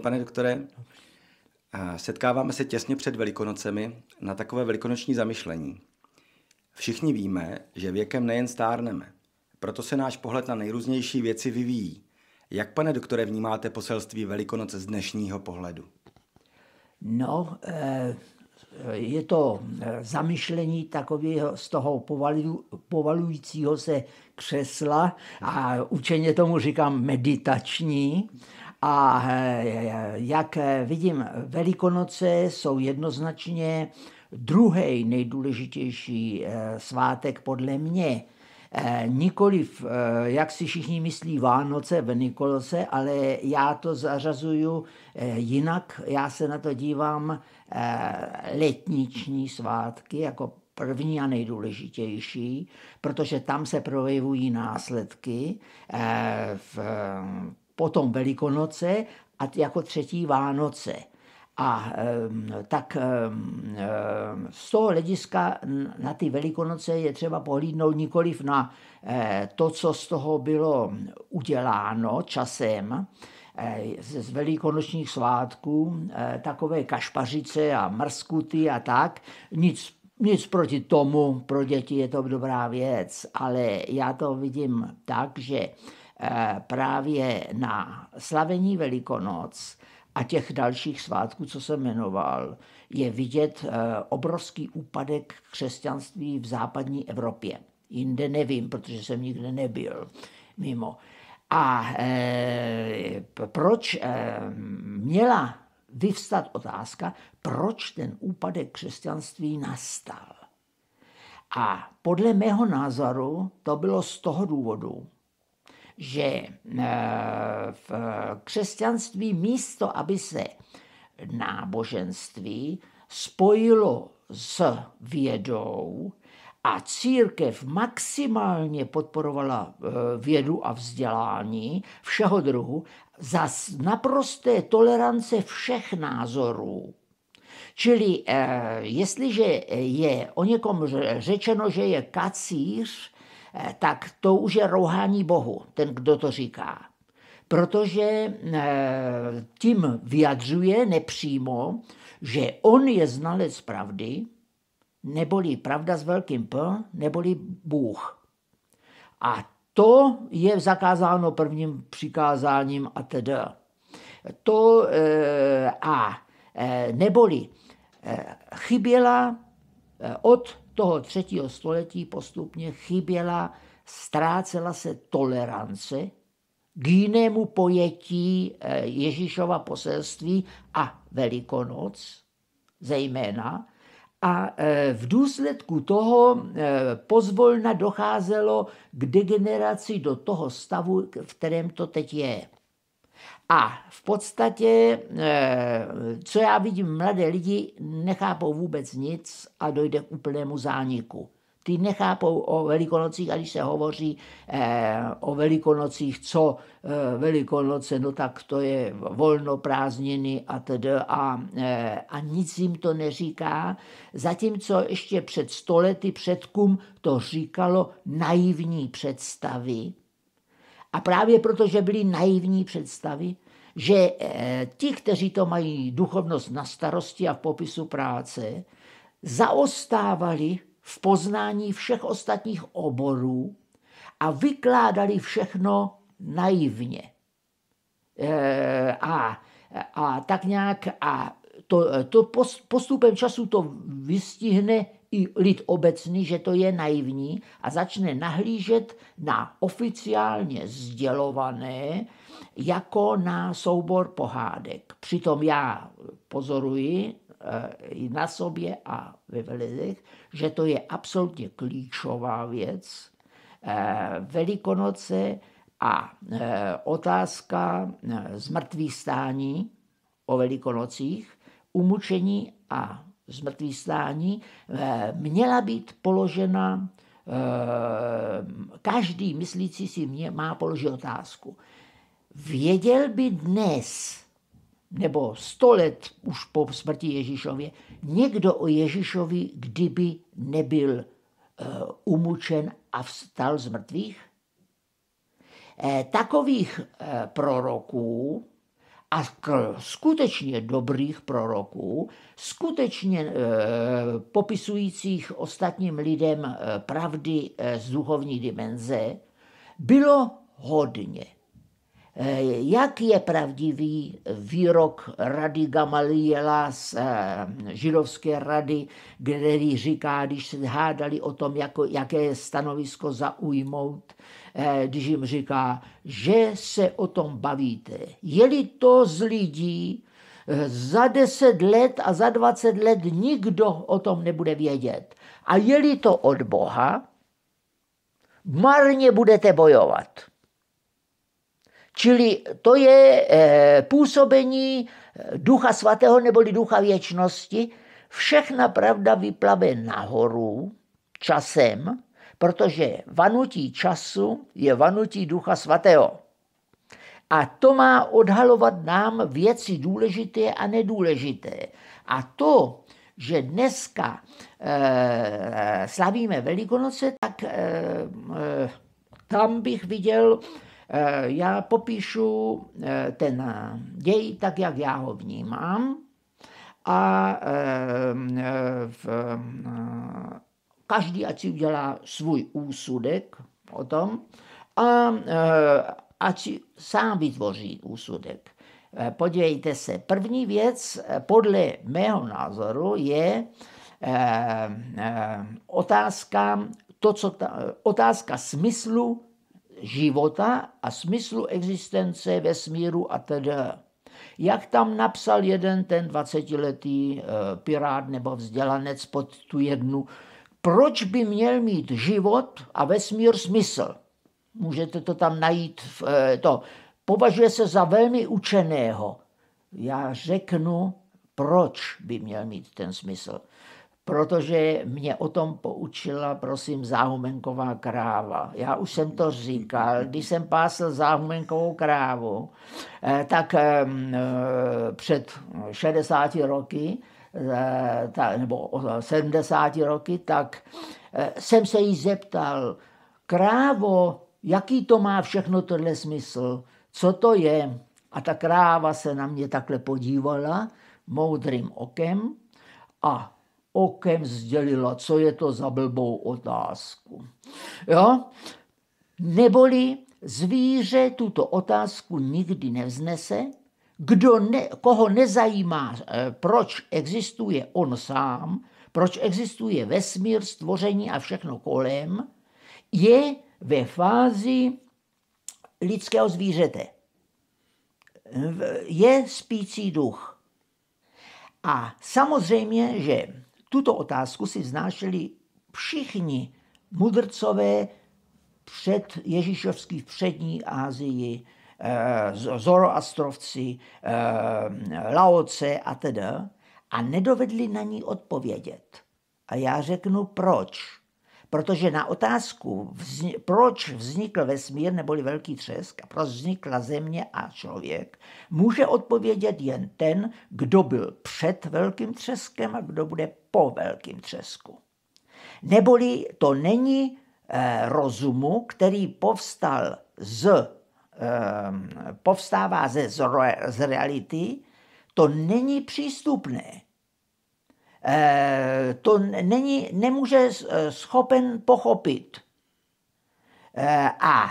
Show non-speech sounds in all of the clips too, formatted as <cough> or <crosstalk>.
pane doktore. Setkáváme se těsně před Velikonocemi na takové velikonoční zamyšlení. Všichni víme, že věkem nejen stárneme. Proto se náš pohled na nejrůznější věci vyvíjí. Jak, pane doktore, vnímáte poselství Velikonoce z dnešního pohledu? No, eh, je to zamyšlení takového z toho povalujícího se křesla a učeně tomu říkám meditační. A jak eh, vidím, Velikonoce jsou jednoznačně druhý nejdůležitější eh, svátek podle mě. Eh, nikoliv, jak si všichni myslí, Vánoce, Venikolce, ale já to zařazuju jinak. Já se na to dívám letniční svátky jako první a nejdůležitější, protože tam se projevují následky v potom Velikonoce a jako třetí Vánoce. A tak z toho hlediska na ty velikonoce je třeba pohlídnout nikoliv na eh, to, co z toho bylo uděláno časem, eh, z velikonočních svátků, eh, takové kašpařice a mrskuty a tak, nic nic proti tomu, pro děti je to dobrá věc, ale já to vidím tak, že Eh, právě na slavení Velikonoc a těch dalších svátků, co jsem jmenoval, je vidět eh, obrovský úpadek křesťanství v západní Evropě. Jinde nevím, protože jsem nikde nebyl mimo. A eh, proč měla vyvstat otázka, proč ten úpadek křesťanství nastal? A podle mého názoru to bylo z toho důvodu, že eh, v křesťanství místo, aby se náboženství spojilo s vědou a církev maximálně podporovala eh, vědu a vzdělání všeho druhu za naprosté tolerance všech názorů. Čili eh, jestliže je o někom řečeno, že je kacíř, Eh, tak to už je rouhání Bohu, ten, kdo to říká. Protože eh, tím vyjadřuje nepřímo, že on je znalec pravdy, neboli pravda s velkým P, neboli Bůh. A to je zakázáno prvním přikázáním a tedy. To eh, a neboli chyběla od toho třetího století postupně chyběla, ztrácela se tolerance k jinému pojetí eh, Ježíšova poselství a Velikonoc zejména. A eh, v důsledku toho eh, pozvolna docházelo k degeneraci do toho stavu, v kterém to teď je. A v podstatě, eh, co já vidím, mladé lidi nechápou vůbec nic a dojde k úplnému zániku. Ty nechápou o velikonocích, a když se hovoří eh, o velikonocích, co eh, velikonoce, no tak to je volno, prázdniny a td. A, eh, a nic jim to neříká, zatímco ještě před stolety předkům to říkalo naivní představy, a právě protože byly naivní představy, že eh, ti, kteří to mají duchovnost na starosti a v popisu práce, zaostávali v poznání všech ostatních oborů a vykládali všechno naivně. Eh, a, a tak nějak, a to, to postupem času to vystihne i lid obecný, že to je naivní a začne nahlížet na oficiálně sdělované jako na soubor pohádek. Přitom já pozoruji eh, i na sobě a ve veledech, že to je absolutně klíčová věc. Eh, Velikonoce a eh, otázka zmrtvých stání o velikonocích, umučení a zmrtvý stání, eh, měla být položena, eh, každý myslící si mě má položit otázku. Věděl by dnes, nebo sto let už po smrti Ježíšově, někdo o Ježíšovi, kdyby nebyl eh, umučen a vstal z mrtvých? Takových proroků a k skutečně dobrých proroků, skutečně e, popisujících ostatním lidem eh, pravdy eh, z duchovní dimenze, bylo hodně. Eh, jak je pravdivý výrok rady Gamaliela z eh, židovské rady, který říká, když se hádali o tom, jako, jaké stanovisko zaujmout, eh, když jim říká, že se o tom bavíte. Je-li to z lidí, za deset let a za dvacet let nikdo o tom nebude vědět. A je-li to od Boha, marně budete bojovat. Čili to je eh, působení eh, ducha svatého neboli ducha věčnosti. Všechna pravda vyplave nahoru časem, protože vanutí času je vanutí ducha svatého. A to má odhalovat nám věci důležité a nedůležité. A to, že dneska e, slavíme Velikonoce, tak e, tam bych viděl Eh, já popíšu eh, ten děj tak, jak já ho vnímám a eh, v, každý ať si udělá svůj úsudek o tom a ať si sám vytvoří úsudek. Podívejte se, první věc podle mého názoru je otázka, to, co ta, otázka smyslu života a smyslu existence ve smíru a tedy. Jak tam napsal jeden ten 20-letý eh, pirát nebo vzdělanec pod tu jednu, proč by měl mít život a vesmír smysl? Můžete to tam najít. V, eh, to. Považuje se za velmi učeného. Já řeknu, proč by měl mít ten smysl protože mě o tom poučila, prosím, záhumenková kráva. Já už jsem to říkal, když jsem pásl záhumenkovou krávu, eh, tak eh, před 60 roky, eh, nebo 70 roky, tak jsem se jí zeptal, krávo, jaký to má všechno tohle smysl, co to je? A ta kráva se na mě takhle podívala moudrým okem a okem sdělila, co je to za blbou otázku. Jo? Neboli zvíře tuto otázku nikdy nevznese, kdo ne, koho nezajímá, eh, proč existuje on sám, proč existuje vesmír, stvoření a všechno kolem, je ve fázi lidského zvířete. Je spící duch. A samozřejmě, že tuto otázku si znášeli všichni mudrcové před Ježíšovský v přední Ázii, eh, Zoroastrovci, eh, Laoce a teda, a nedovedli na ní odpovědět. A já řeknu proč. Protože na otázku, proč vznikl vesmír neboli velký třesk a proč vznikla země a člověk, může odpovědět jen ten, kdo byl před velkým třeskem a kdo bude po velkým třesku. Neboli to není eh, rozumu, který povstal z, ehm, povstává ze, z, z reality, to není přístupné. Eh, to není, nemůže eh, schopen pochopit. Eh, a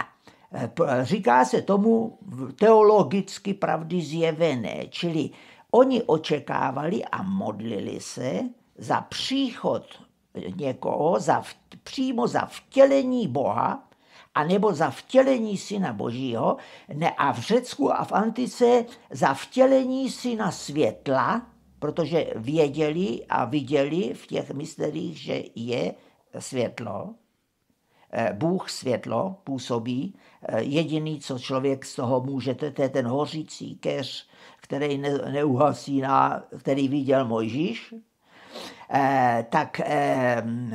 říká se tomu teologicky pravdy zjevené, čili oni očekávali a modlili se za příchod někoho, za, přímo za vtělení Boha, a nebo za vtělení Syna Božího, ne, a v Řecku a v Antice za vtělení Syna Světla, protože věděli a viděli v těch mysteriích, že je světlo, eh, Bůh světlo působí, eh, jediný, co člověk z toho může, to je ten hořící keř, který neuhasí, na, který viděl Mojžíš, eh, tak mm,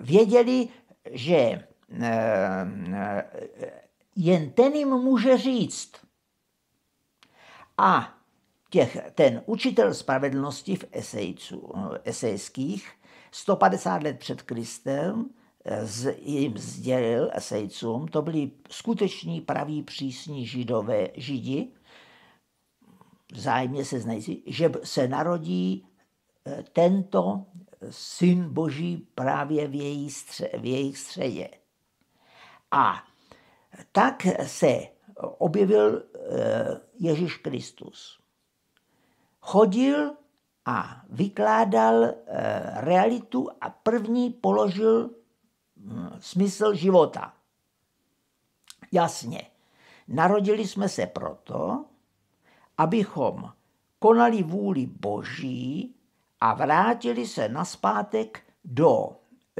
věděli, že jen ten jim může říct. A těch, ten učitel spravedlnosti v esejců, esejských 150 let před Kristem eh, z, jim sdělil esejcům, to byli skuteční praví přísní židové, židi, vzájemně se znají, že se narodí eh, tento syn boží právě v, její stře, v jejich středě. A tak se objevil eh, Ježíš Kristus chodil a vykládal eh, realitu a první položil hm, smysl života. Jasně, narodili jsme se proto, abychom konali vůli Boží a vrátili se naspátek do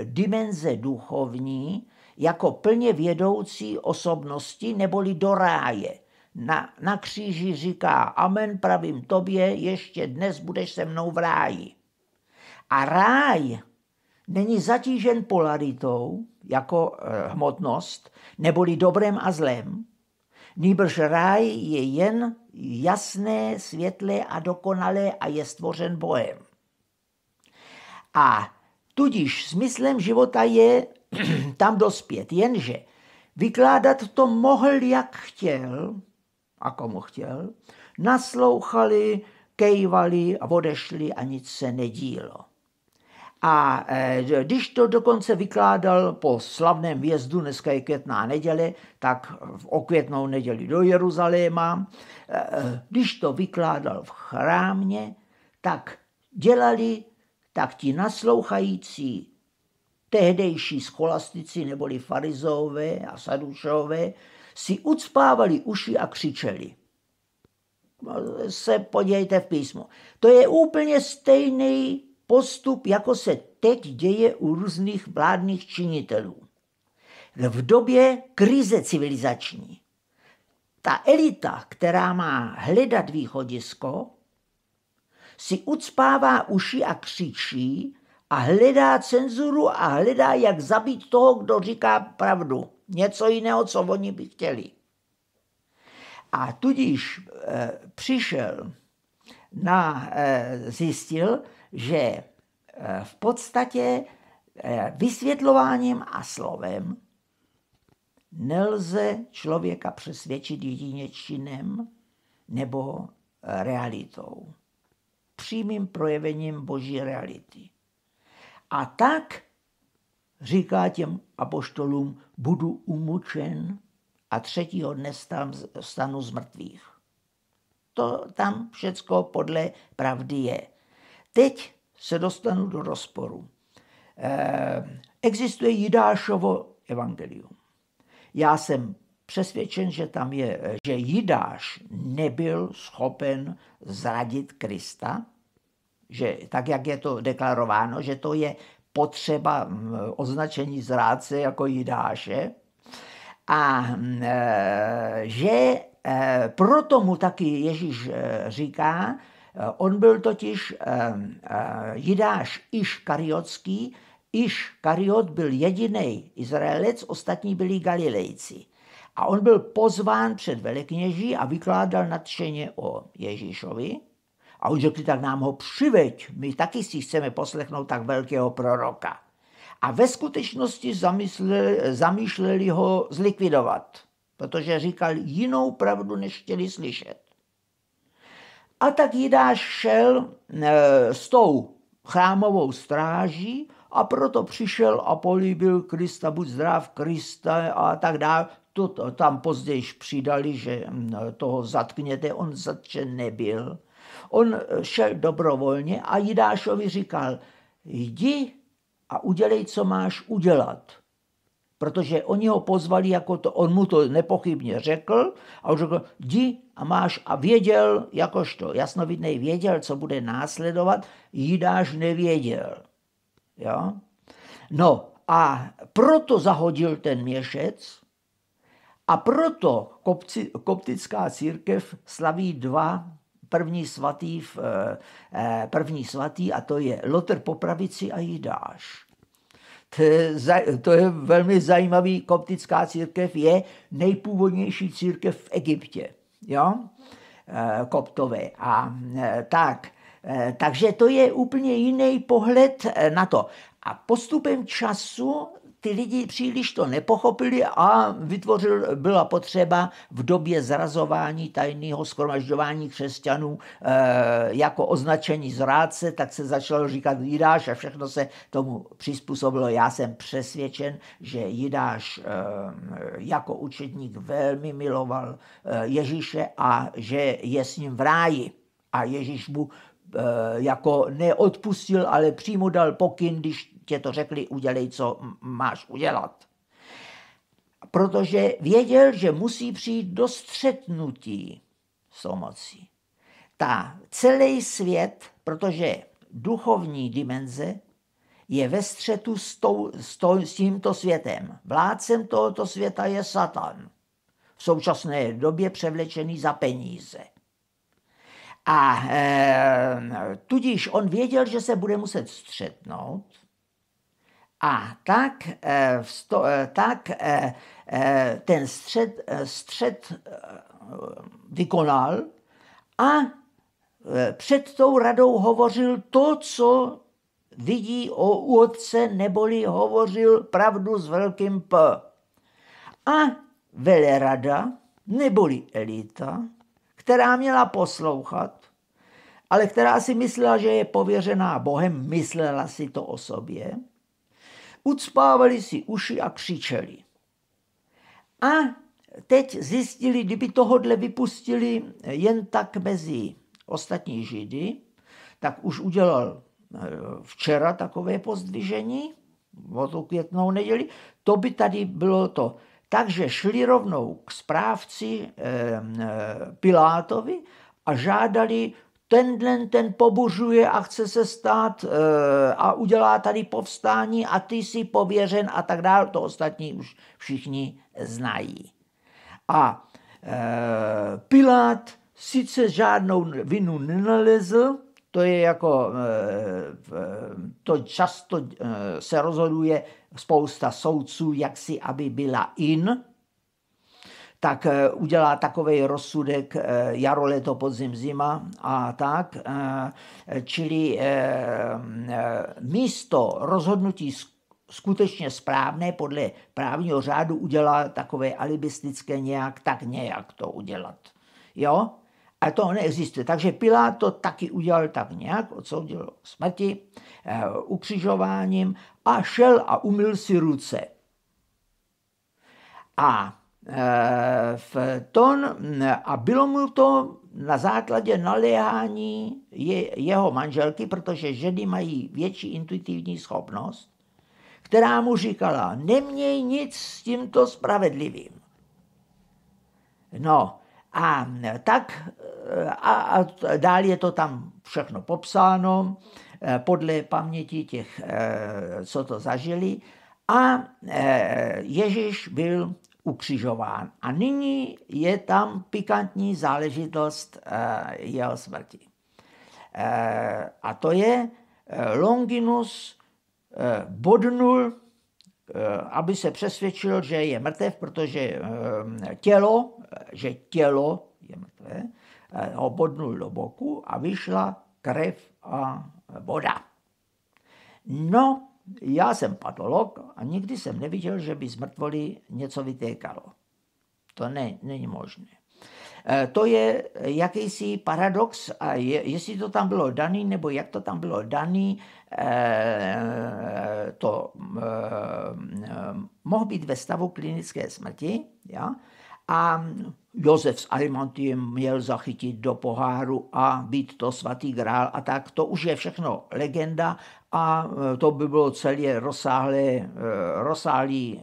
dimenze duchovní jako plně vědoucí osobnosti neboli do ráje na, na kříži říká, amen pravím tobě, ještě dnes budeš se mnou v ráji. A ráj není zatížen polaritou jako e, hmotnost, neboli dobrem a zlem, nýbrž ráj je jen jasné, světlé a dokonalé a je stvořen Bohem. A tudíž smyslem života je <clears throat> tam dospět, jenže vykládat to mohl, jak chtěl, a komu chtěl, naslouchali, kejvali a odešli a nic se nedílo. A e, když to dokonce vykládal po slavném vjezdu, dneska je květná neděle, tak v okvětnou neděli do Jeruzaléma, e, e, když to vykládal v chrámě, tak dělali, tak ti naslouchající tehdejší scholastici neboli farizové a sadušové si ucpávali uši a křičeli. Se podívejte v písmu. To je úplně stejný postup, jako se teď děje u různých vládných činitelů. V době krize civilizační ta elita, která má hledat východisko, si ucpává uši a křičí a hledá cenzuru a hledá, jak zabít toho, kdo říká pravdu. Něco jiného, co oni by chtěli. A tudíž e, přišel na, e, zjistil, že e, v podstatě e, vysvětlováním a slovem nelze člověka přesvědčit jedinečinem nebo realitou, přímým projevením boží reality. A tak říká těm apoštolům, budu umučen a třetího dne stanu z mrtvých. To tam všecko podle pravdy je. Teď se dostanu do rozporu. Eh, existuje Jidášovo evangelium. Já jsem přesvědčen, že tam je, že Jidáš nebyl schopen zradit Krista, že tak, jak je to deklarováno, že to je potřeba označení zráce jako Jidáše a e, že e, proto mu taky Ježíš e, říká, on byl totiž Jidáš kariotský, iš kariot byl jediný Izraelec, ostatní byli Galilejci. A on byl pozván před velekněží a vykládal nadšeně o Ježíšovi. A oni řekli, tak nám ho přiveď, my taky si chceme poslechnout tak velkého proroka. A ve skutečnosti zamysleli, zamýšleli ho zlikvidovat, protože říkal jinou pravdu, než chtěli slyšet. A tak Jidáš šel e, s tou chrámovou stráží a proto přišel a políbil Krista, buď zdrav Krista a tak dále. To, to tam později přidali, že toho zatkněte, on zatčen nebyl On eh, šel dobrovolně a Jidášovi říkal, jdi a udělej, co máš udělat. Protože oni ho pozvali, jako to, on mu to nepochybně řekl a on řekl, jdi a máš a věděl, jakožto jasnovidný věděl, co bude následovat, Jidáš nevěděl. Jo? No a proto zahodil ten měšec a proto kopci, koptická církev slaví dva první svatý, v, eh, eh, první svatý a to je Lotr po pravici a Jidáš. To je, to je velmi zajímavý, koptická církev je nejpůvodnější církev v Egyptě, jo? Eh, koptové. A tak, takže to je úplně jiný pohled na to. A postupem času ty lidi příliš to nepochopili a vytvořil, byla potřeba v době zrazování tajného schromažďování křesťanů eh, jako označení zrádce, tak se začalo říkat Jidáš a všechno se tomu přizpůsobilo. Já jsem přesvědčen, že Jidáš eh, jako učedník velmi miloval eh, Ježíše a že je s ním v ráji. A Ježíš mu jako neodpustil, ale přímo dal pokyn, když tě to řekli, udělej, co máš udělat. Protože věděl, že musí přijít do střetnutí s omocí. Ta celý svět, protože duchovní dimenze je ve střetu s, tou, s, tou, s tímto světem. Vládcem tohoto světa je Satan, v současné době převlečený za peníze. A e, tudíž on věděl, že se bude muset střetnout a tak, eh, eh, tak eh, ten střed, střed vykonal a před tou radou hovořil to, co vidí o, u otce, neboli hovořil pravdu s velkým P. A velerada, neboli elita, která měla poslouchat, ale která si myslela, že je pověřená Bohem, myslela si to o sobě, ucpávali si uši a křičeli. A teď zjistili, kdyby tohodle vypustili jen tak mezi ostatní židy, tak už udělal eh, včera takové pozdvižení, o tu květnou neděli, to by tady bylo to. Takže šli rovnou k správci eh, eh, Pilátovi a žádali tenhle ten pobužuje a chce se stát eh, a udělá tady povstání a ty jsi pověřen a tak dále. To ostatní už všichni znají. A eh, Pilát sice žádnou vinu nenalezl, to je jako, eh, to často se rozhoduje spousta soudců, jak si, aby byla in, tak eh, udělá takový rozsudek eh, jaro, leto, podzim, zima a tak. Eh, čili místo rozhodnutí skutečně správné podle právního řádu udělá takové alibistické nějak, tak nějak to udělat. Jo? A to neexistuje. Takže Pilát to taky udělal tak nějak, odsoudil smrti, ukřižováním a šel a umyl si ruce. A Eh, v ton eh, a bylo mu to na základě naléhání je, jeho manželky, protože ženy mají větší intuitivní schopnost, která mu říkala, neměj nic s tímto spravedlivým. No a tak eh, a, a dál je to tam všechno popsáno podle paměti těch, co to zažili. A Ježíš byl ukřižován. A nyní je tam pikantní záležitost eh, jeho smrti. Eh, a to je, eh, Longinus bodnul, aby se přesvědčil, že je mrtev, protože tělo, že tělo je mrtvé, ho bodnul do boku a vyšla krev a voda. No, já jsem patolog a nikdy jsem neviděl, že by z mrtvoly něco vytékalo. To ne, není možné. E, to je jakýsi paradox a je, jestli to tam bylo daný, nebo jak to tam bylo daný, e, to e, mohl být ve stavu klinické smrti ja? a Josef s Arimantiem měl zachytit do poháru a být to svatý grál a tak. To už je všechno legenda a e, to by bylo celé rozsáhlé, e, rozsáhlé, e,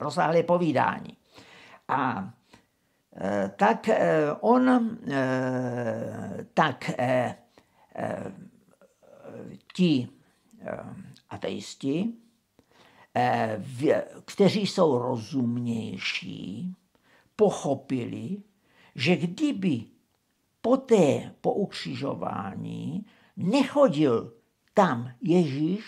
rozsáhlé povídání. A tak on, tak ti ateisti, kteří jsou rozumnější, pochopili, že kdyby poté po ukřižování nechodil tam Ježíš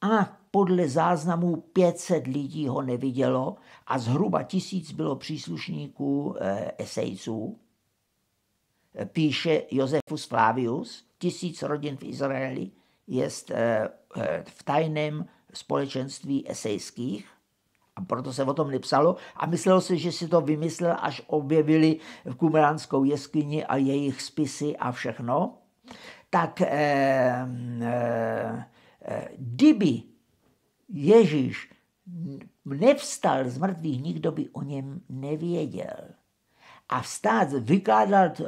a podle záznamů 500 lidí ho nevidělo a zhruba tisíc bylo příslušníků eh, esejců, eh, píše Josefus Flavius, tisíc rodin v Izraeli je eh, v tajném společenství esejských, a proto se o tom nepsalo a myslelo se, že si to vymyslel, až objevili v Kumeránskou jeskyni a jejich spisy a všechno. Tak eh, eh, eh, kdyby Ježíš nevstal z mrtvých, nikdo by o něm nevěděl. A vstát vykládal eh,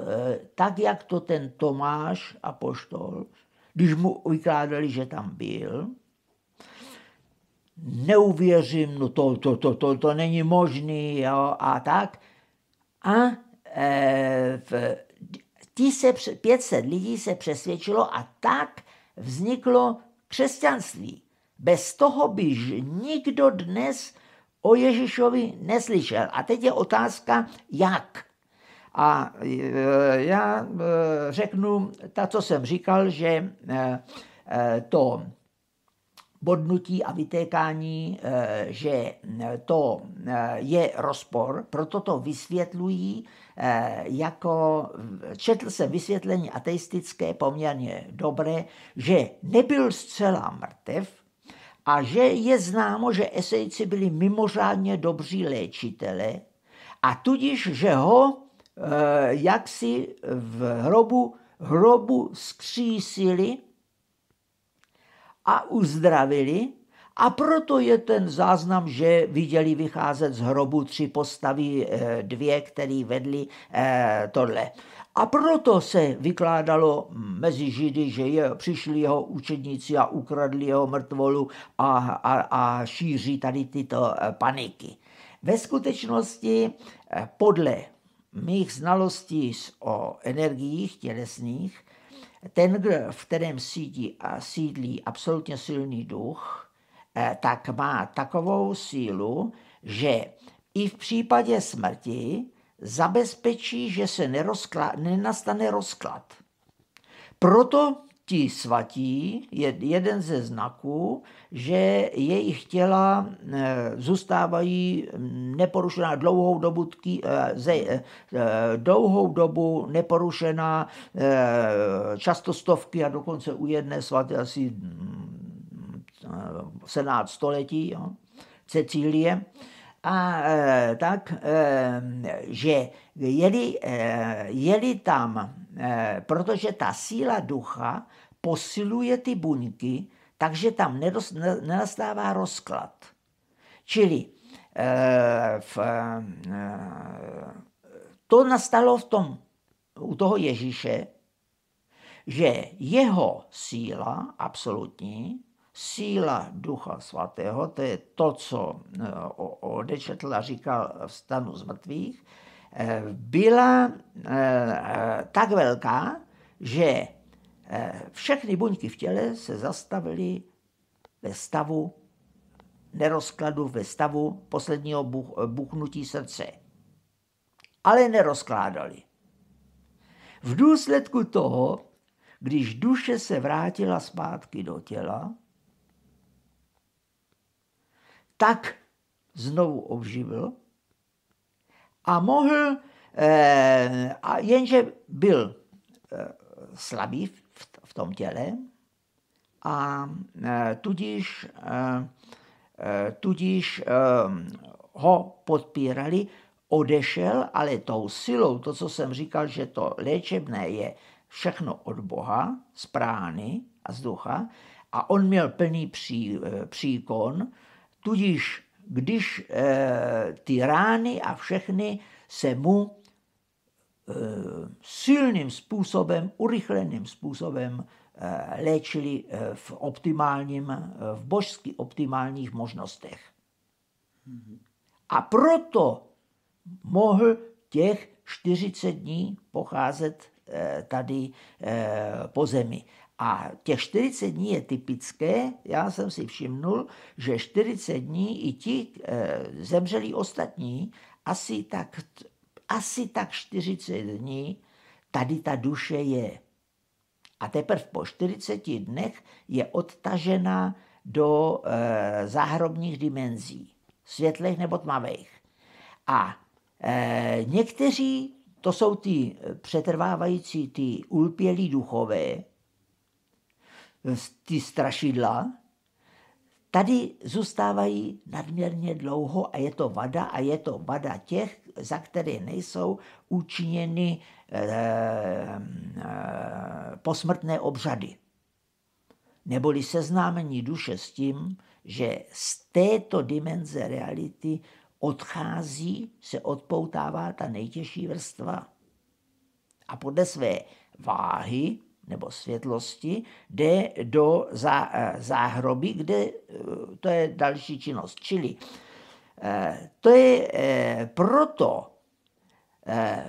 tak, jak to ten Tomáš, a poštol, když mu vykládali, že tam byl, neuvěřím, no to, to, to, to, to není možný jo, a tak. A e, v, tí se, 500 lidí se přesvědčilo a tak vzniklo křesťanství. Bez toho by nikdo dnes o Ježíšovi neslyšel. A teď je otázka, jak. A e, já e, řeknu ta, co jsem říkal, že e, to bodnutí a vytékání, eh, že eh, to eh, je rozpor, proto to vysvětlují jako, četl se vysvětlení ateistické, poměrně dobré, že nebyl zcela mrtev, a že je známo, že esejci byli mimořádně dobří léčitele a tudíž, že ho jaksi v hrobu, hrobu skřísili a uzdravili, a proto je ten záznam, že viděli vycházet z hrobu tři postavy, eh, dvě, které vedly eh, tohle. A proto se vykládalo mezi Židy, že je, přišli jeho učedníci a ukradli jeho mrtvolu a, a, a šíří tady tyto eh, paniky. Ve skutečnosti, podle mých znalostí o energiích tělesných, ten, kdo, v kterém sídí, sídlí absolutně silný duch, eh, tak má takovou sílu, že i v případě smrti zabezpečí, že se nenastane rozklad. Proto ti svatí je jeden ze znaků, že jejich těla eh, zůstávají neporušená dlouhou dobu, tký, eh, ze, eh, dlouhou dobu neporušená často stovky a dokonce u jedné svaté asi 17 mm, století, jo, Cecílie. A tak, že jeli, jeli tam, protože ta síla ducha posiluje ty buňky, takže tam nedost, nenastává rozklad. Čili e, v, e, to nastalo v tom, u toho Ježíše, že jeho síla absolutní, síla Ducha Svatého, to je to, co eh, odečetl a říkal v stanu z mrtvých, byla tak velká, že Eh, všechny buňky v těle se zastavily ve stavu nerozkladu, ve stavu posledního buch, eh, buchnutí srdce. Ale nerozkládali. V důsledku toho, když duše se vrátila zpátky do těla, tak znovu obživil a mohl, eh, a jenže byl eh, slabý v tom těle a e, tudíž, e, e, tudíž ho podpírali, odešel, ale tou silou, to, co jsem říkal, že to léčebné je všechno od Boha, z prány a z ducha, a on měl plný pří, příkon, tudíž když ty rány a všechny se mu Eh, silným způsobem, urychleným způsobem eh, léčili eh, v optimálním, v božsky optimálních možnostech. A proto mohl těch 40 dní pocházet tady po zemi. A těch 40 dní je typické, já jsem si všimnul, že 40 dní i ti zemřeli ostatní asi tak asi tak 40 dní tady ta duše je. A teprve po 40 dnech je odtažena do e, záhrobních dimenzí, světlých nebo tmavých. A e, někteří, to jsou ty přetrvávající, ty ulpělí duchové, ty strašidla, tady zůstávají nadměrně dlouho a je to vada a je to vada těch, za které nejsou učiněny e, e, posmrtné obřady. Neboli seznámení duše s tím, že z této dimenze reality odchází, se odpoutává ta nejtěžší vrstva. A podle své váhy nebo světlosti jde do eh, záhroby, kde to je další činnost. Čili Eh, to je eh, proto eh,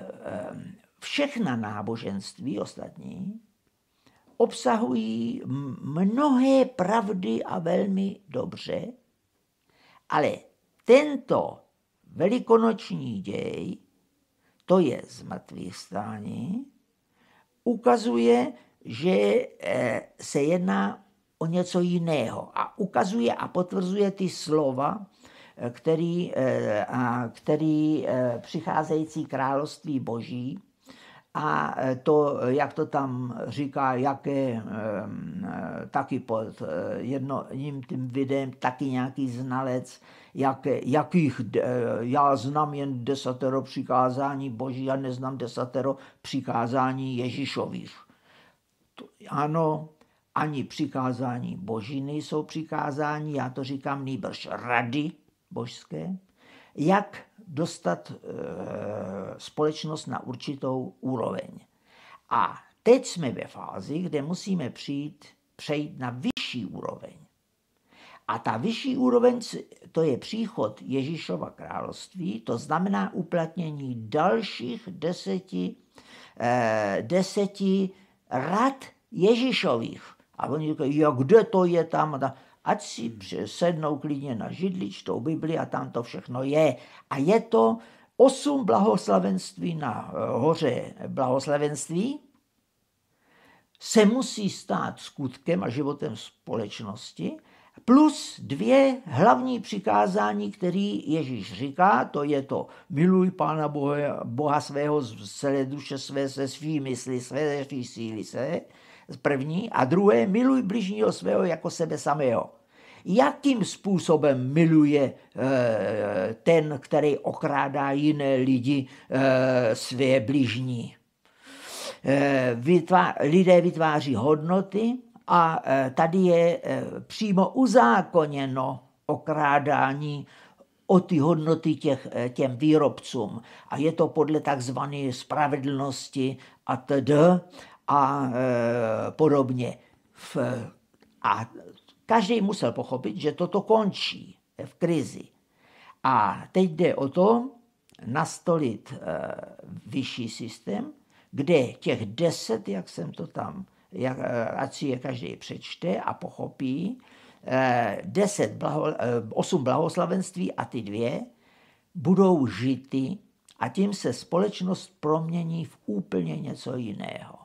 všechna náboženství ostatní obsahují mnohé pravdy a velmi dobře, ale tento velikonoční děj, to je zmrtvých stání, ukazuje, že se jedná o něco jiného a ukazuje a potvrzuje ty slova, který, eh, který eh, přicházející království boží a eh, to, jak to tam říká, jaké taky pod jedním tím videem, taky nějaký znalec, jak, jakých, já znám jen desatero přikázání boží a neznám desatero přikázání Ježíšových. Ano, ani přikázání boží nejsou přikázání, já to říkám nejbrž rady božské, jak dostat eh, společnost na určitou úroveň. A teď jsme ve fázi, kde musíme přijít, přejít na vyšší úroveň. A ta vyšší úroveň, to je příchod Ježíšova království, to znamená uplatnění dalších deseti, e, deseti rad Ježíšových. A oni říkají, jo, kde to je tam? A tam ať si hmm. sednou klidně na židli, čtou Bibli a tam to všechno je. A je to osm blahoslavenství na eh, hoře blahoslavenství, se musí stát skutkem a životem společnosti, plus dvě hlavní přikázání, které Ježíš říká, to je to miluj Pána Boha, Boha svého z celé duše své, se svým mysli své, své síly své, první a druhé miluj bližního svého jako sebe samého. Jakým způsobem miluje eh, ten, který okrádá jiné lidi eh, své bližní? Eh, lidé vytváří hodnoty a tady je přímo uzákoněno okrádání o ty hodnoty těch, těm výrobcům. A je to podle takzvané spravedlnosti a tedy a e, podobně. V, a každý musel pochopit, že toto končí v krizi. A teď jde o to nastolit e, vyšší systém, kde těch deset, jak jsem to tam, jak, e, ať si je každý přečte a pochopí, e, deset blaho, e, osm blahoslavenství a ty dvě budou žity a tím se společnost promění v úplně něco jiného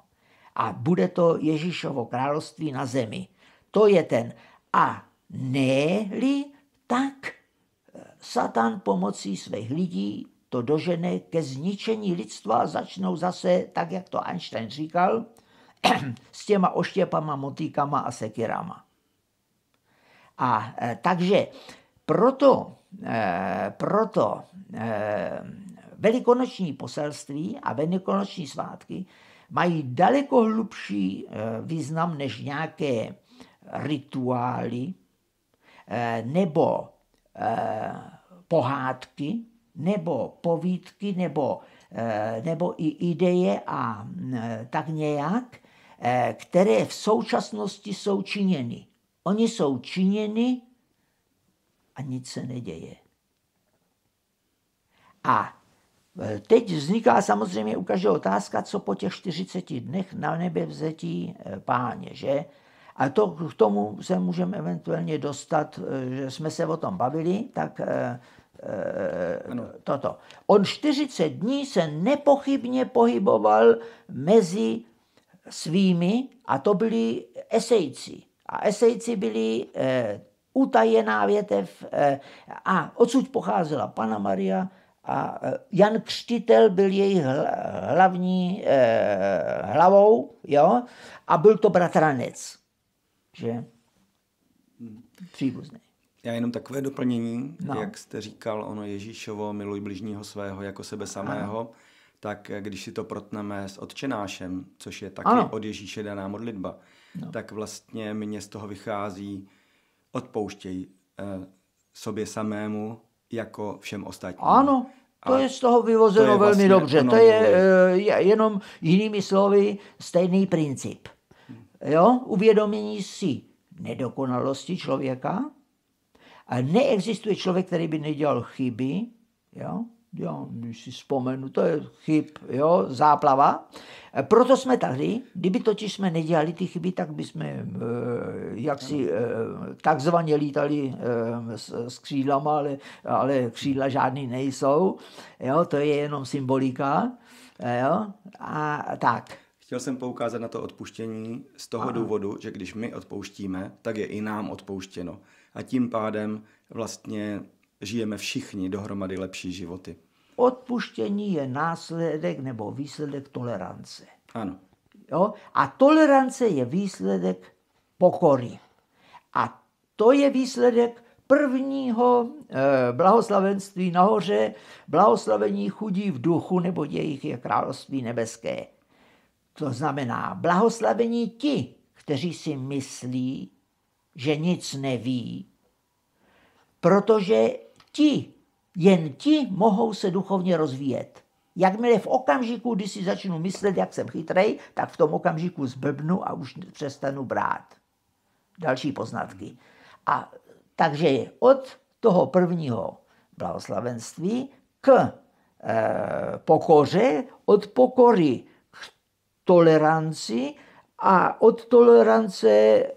a bude to Ježíšovo království na zemi. To je ten. A ne-li tak, e, Satan pomocí svých lidí to dožene ke zničení lidstva a začnou zase, tak jak to Einstein říkal, <clears throat> s těma oštěpama, motýkama a sekirama. A e, takže proto, e, proto e, velikonoční poselství a velikonoční svátky mají daleko hlubší eh, význam než nějaké rituály eh, nebo eh, pohádky, nebo povídky, nebo, nebo i ideje a tak nějak, které v současnosti jsou činěny. Oni jsou činěny a nic se neděje. A Eh, teď vzniká samozřejmě u každého otázka, co po těch 40 dnech na nebe vzetí eh, páně, že? A to, k tomu se můžeme eventuálně dostat, eh, že jsme se o tom bavili, tak ano. toto. On 40 dní se nepochybně pohyboval mezi svými, a to byli esejci. A esejci byli utajená větev a odsud pocházela Pana Maria, a e, Jan Křtitel byl její hlavní eh, hlavou, jo, a byl to bratranec, že příbuzný. Já jenom takové doplnění, no. jak jste říkal, ono Ježíšovo, miluj bližního svého jako sebe samého, ano. tak e, když si to protneme s Otčenášem, což je taky ano. od Ježíše daná modlitba, no. tak vlastně mě z toho vychází odpouštěj eh, sobě samému, jako všem ostatním. Ano, to a je z toho vyvozeno to je velmi vlastně dobře. To je, eh, je jenom jinými slovy stejný princip. Jo? Uvědomění si nedokonalosti člověka. A neexistuje člověk, který by nedělal chyby. Jo? Jo, když si vzpomenu, to je chyb, jo, záplava. E, proto jsme tady, kdyby totiž jsme nedělali ty chyby, tak by jsme eh, jaksi eh, takzvaně lítali eh, s, s křídlama, ale, ale křídla žádný nejsou, jo, to je jenom symbolika, e, jo, a tak. Chtěl jsem poukázat na to odpuštění z toho Aha. důvodu, že když my odpouštíme, tak je i nám odpouštěno. A tím pádem vlastně žijeme všichni dohromady lepší životy. Odpuštění je následek nebo výsledek tolerance. Ano. Jo? A tolerance je výsledek pokory. A to je výsledek prvního eh, blahoslavenství nahoře, blahoslavení chudí v duchu, nebo jejich je království nebeské. To znamená blahoslavení ti, kteří si myslí, že nic neví, protože ti jen ti mohou se duchovně rozvíjet. Jakmile v okamžiku, kdy si začnu myslet, jak jsem chytrej, tak v tom okamžiku zblbnu a už přestanu brát. Další poznatky. A takže od toho prvního blahoslavenství k e, pokoře, od pokory k toleranci a od tolerance e,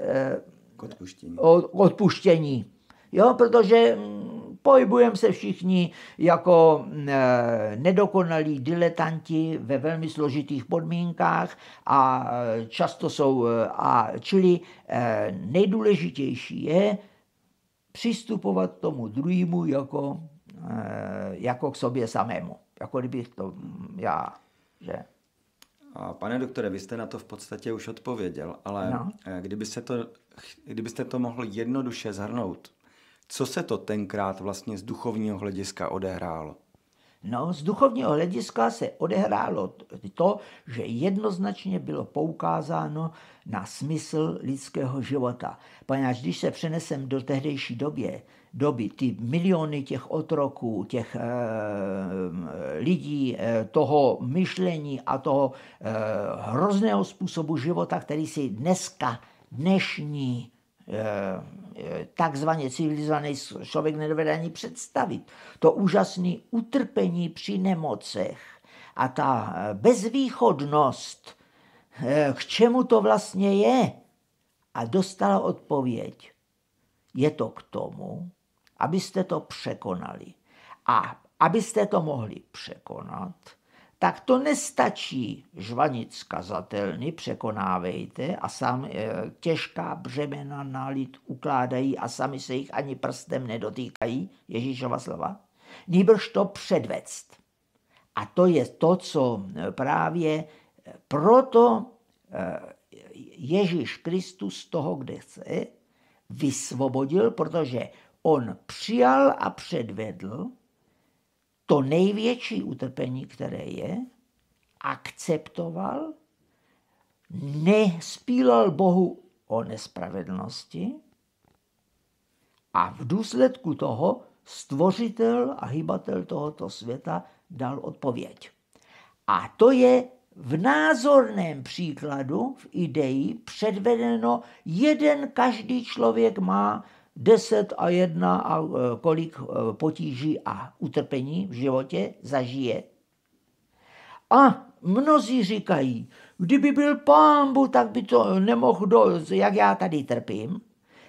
k odpuštění. Od, odpuštění. Jo, protože mm, pohybujeme se všichni jako eh, nedokonalí diletanti ve velmi složitých podmínkách a eh, často jsou, eh, a čili nejdůležitější je přistupovat k tomu druhému jako, jako k sobě samému. Jako kdybych to mm, já, že... pane doktore, vy jste na to v podstatě už odpověděl, ale no. kdyby se to, kdybyste to mohl jednoduše zhrnout, co se to tenkrát vlastně z duchovního hlediska odehrálo? No, z duchovního hlediska se odehrálo to, že jednoznačně bylo poukázáno na smysl lidského života. Poněvadž když se přenesem do tehdejší době, doby, ty miliony těch otroků, těch e, lidí, e, toho myšlení a toho e, hrozného způsobu života, který si dneska dnešní Eh, eh, takzvaně civilizovaný člověk nedovede ani představit. To úžasné utrpení při nemocech a ta eh, bezvýchodnost, k čemu to vlastně je. A dostala odpověď. Je to k tomu, abyste to překonali. A abyste to mohli překonat, tak to nestačí žvanit z kazatelny, překonávejte a sám e, těžká břemena na lid ukládají a sami se jich ani prstem nedotýkají, Ježíšova slova, nýbrž to předvést. A to je to, co eh, právě eh, proto Ježíš Kristus toho, kde chce, vysvobodil, protože on přijal a předvedl to největší utrpení, které je, akceptoval, nespílal Bohu o nespravedlnosti a v důsledku toho stvořitel a hybatel tohoto světa dal odpověď. A to je v názorném příkladu, v ideji, předvedeno, jeden každý člověk má deset a jedna a eh, kolik eh, potíží a utrpení v životě zažije. A mnozí říkají, kdyby byl Bůh, tak by to nemohl dojít, jak já tady trpím.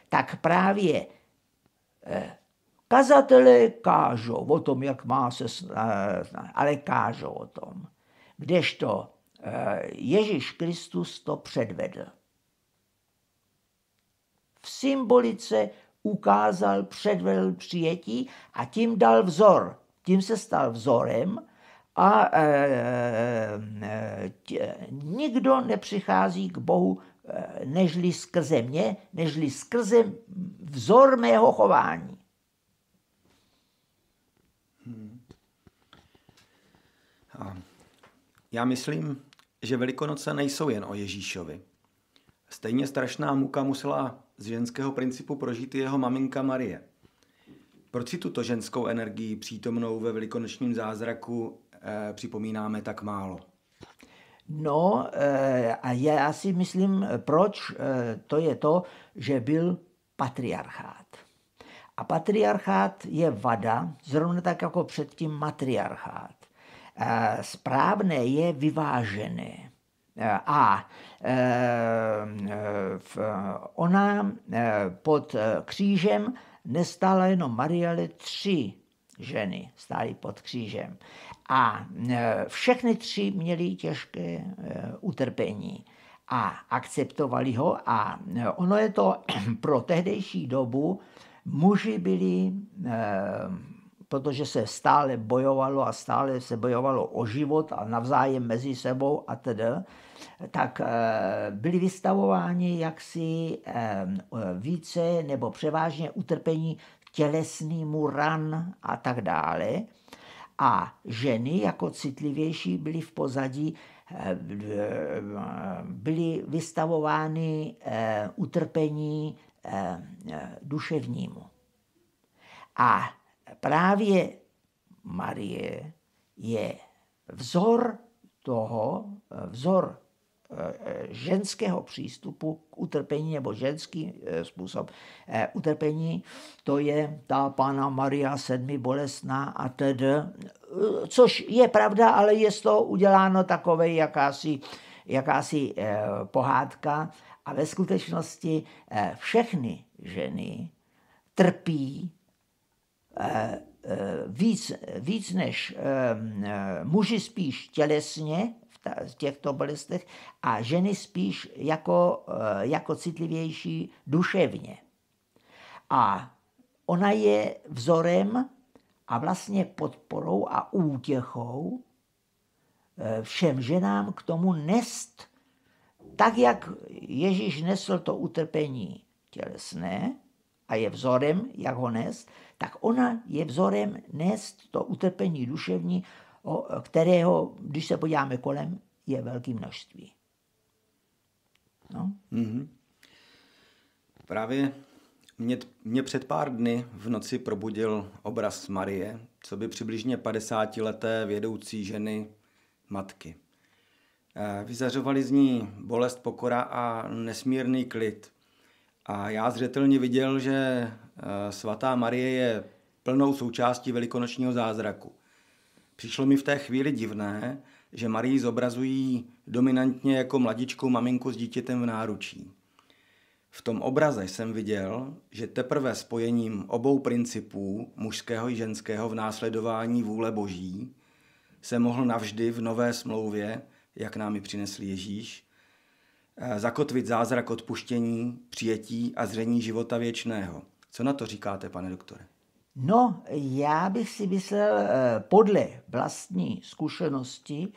Tak právě eh, kazatelé kážou o tom, jak má se, ale kážou o tom. Kdežto Ježíš Kristus to předvedl. V symbolice ukázal, předvedl přijetí a tím dal vzor. Tím se stal vzorem a e, e, e, tě, nikdo nepřichází k Bohu e, nežli skrze mě, nežli skrze vzor mého chování. Hmm. A já myslím, že Velikonoce nejsou jen o Ježíšovi. Stejně strašná muka musela z ženského principu prožít jeho maminka Marie. Proč si tuto ženskou energii přítomnou ve velikonočním zázraku eh, připomínáme tak málo? No eh, a já si myslím, proč, eh, to je to, že byl patriarchát. A patriarchát je vada, zrovna tak jako předtím matriarchát. Eh, správné je vyvážené. A eh, eh, ona eh, pod křížem nestála jenom Marie, ale tři ženy stály pod křížem. A všechny tři měly těžké utrpení a akceptovali ho. A ono je to <clears throat> pro tehdejší dobu, muži byli, protože se stále bojovalo a stále se bojovalo o život a navzájem mezi sebou a tedy, tak eh, byli vystavováni jaksi eh, eh, více nebo převážně utrpení tělesnýmu ran a tak dále. A ženy jako citlivější byly v pozadí, byly vystavovány utrpení duševnímu. A právě Marie je vzor toho, vzor Eh, ženského přístupu k utrpení nebo ženský eh, způsob eh, utrpení, to je ta pána Maria sedmi bolestná a tedy, což je pravda, ale je z toho uděláno takové jakási, jakási pohádka a ve skutečnosti všechny ženy trpí víc, víc než muži spíš tělesně, v těchto bolestech a ženy spíš jako, eh, jako citlivější duševně. A ona je vzorem a vlastně podporou a útěchou eh, všem ženám k tomu nest, tak jak Ježíš nesl to utrpení tělesné a je vzorem, jak ho nést, tak ona je vzorem nést to utrpení duševní kterého, když se podíváme kolem, je velké množství. No. Mm-hmm. Právě mě, mě před pár dny v noci probudil obraz Marie, co by přibližně 50-leté vědoucí ženy matky. E, vyzařovali z ní bolest, pokora a nesmírný klid. A já zřetelně viděl, že e, svatá Marie je plnou součástí velikonočního zázraku. Přišlo mi v té chvíli divné, že Marii zobrazují dominantně jako mladičkou maminku s dítětem v náručí. V tom obraze jsem viděl, že teprve spojením obou principů, mužského i ženského v následování vůle boží, se mohl navždy v nové smlouvě, jak nám ji přinesl Ježíš, eh, zakotvit zázrak odpuštění, přijetí a zření života věčného. Co na to říkáte, pane doktore? No, já bych si myslel, eh, podle vlastní zkušenosti,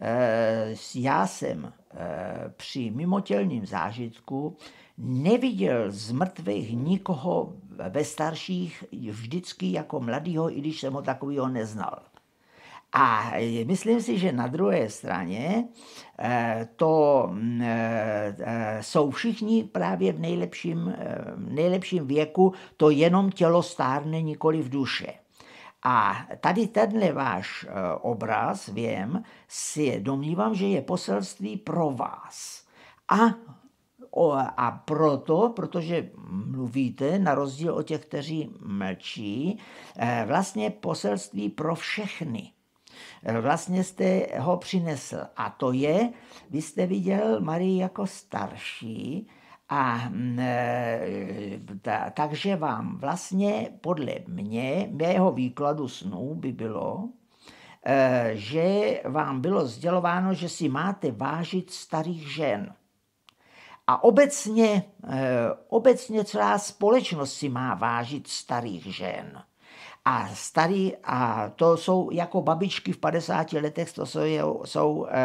eh, já jsem eh, při mimotělním zážitku neviděl z mrtvých nikoho ve starších vždycky jako mladýho, i když jsem ho takovýho neznal. A myslím si, že na druhé straně eh, to mm, eh, eh, jsou všichni právě v nejlepším, nejlepším věku, to jenom tělo stárne, nikoli v duše. A tady tenhle váš obraz, vím, si domnívám, že je poselství pro vás. A a proto, protože mluvíte, na rozdíl od těch, kteří mlčí, vlastně poselství pro všechny vlastně jste ho přinesl. A to je, vy jste viděl Marii jako starší, a mm, e, ta, takže vám vlastně podle mě, mého výkladu snů by bylo, e, že vám bylo sdělováno, že si máte vážit starých žen. A obecně, e, obecně celá společnost si má vážit starých žen a starý, a to jsou jako babičky v 50 letech, to jsou, jsou e,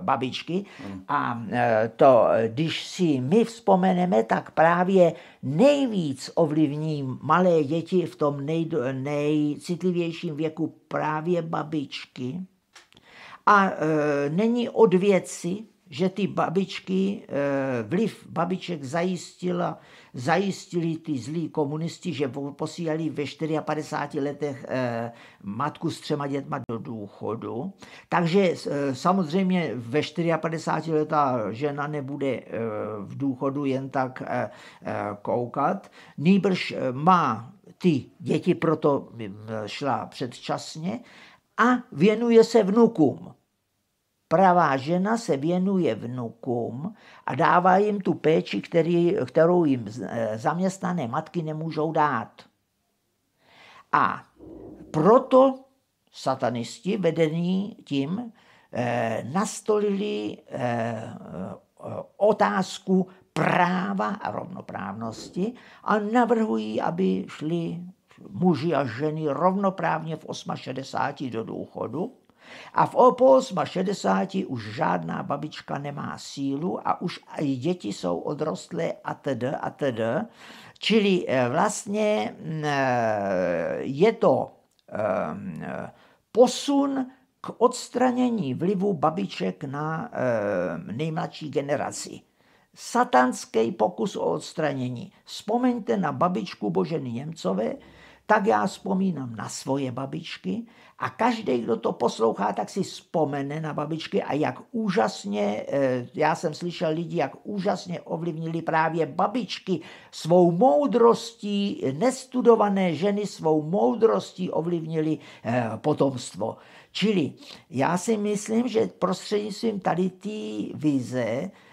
babičky. Hmm. A e, to, když si my vzpomeneme, tak právě nejvíc ovlivní malé děti v tom nej, nejcitlivějším věku právě babičky. A e, není od věci, že ty babičky, eh, vliv babiček zajistila, zajistili ty zlí komunisti, že posílali ve 54 letech eh, matku s třema dětma do důchodu. Takže eh, samozřejmě ve 54 letá žena nebude v důchodu jen tak koukat. Nýbrž má ty děti, proto šla předčasně a věnuje se vnukům. Pravá žena se věnuje vnukům a dává jim tu péči, který, kterou jim e, zaměstnané matky nemůžou dát. A proto satanisti, vedení tím, e, nastolili e, otázku práva a rovnoprávnosti a navrhují, aby šli muži a ženy rovnoprávně v 68 do důchodu a v má 60 už žádná babička nemá sílu a už i děti jsou odrostlé a td. a td. Čili eh, vlastně mm, eh, je to eh, posun k odstranění vlivu babiček na nejmladší generaci satanský pokus o odstranění. Vzpomeňte na babičku Boženy Němcové, tak já vzpomínám na svoje babičky a každý, kdo to poslouchá, tak si vzpomene na babičky a jak úžasně, eh, já jsem slyšel lidi, jak úžasně ovlivnili právě babičky svou moudrostí, nestudované ženy svou moudrostí ovlivnili eh, potomstvo. Čili já si myslím, že prostřednictvím tady té vize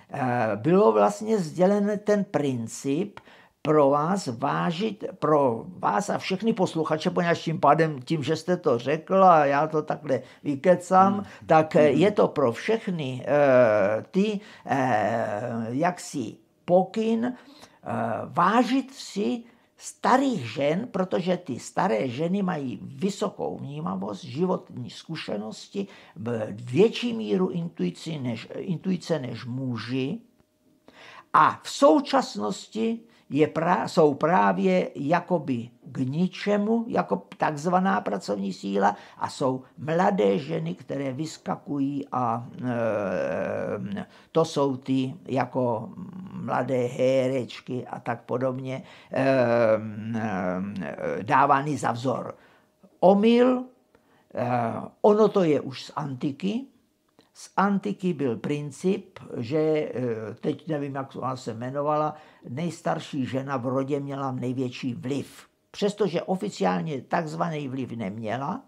eh, bylo vlastně sdělen ten princip, pro vás vážit, pro vás a všechny posluchače, poněvadž tím pádem, tím, že jste to řekl a já to takhle vykecám, hmm. tak eh, hmm. je to pro všechny eh, ty eh, jaksi pokyn eh, vážit si starých žen, protože ty staré ženy mají vysokou vnímavost, životní zkušenosti, větší míru intuici než, intuice než muži. A v současnosti je pra, jsou právě jakoby k ničemu, jako takzvaná pracovní síla, a jsou mladé ženy, které vyskakují a e, to jsou ty jako mladé herečky a tak podobně e, e, dávány za vzor. Omyl, e, ono to je už z antiky, z antiky byl princip, že e, teď nevím, jak ona se jmenovala, nejstarší žena v rodě měla největší vliv. Přestože oficiálně takzvaný vliv neměla,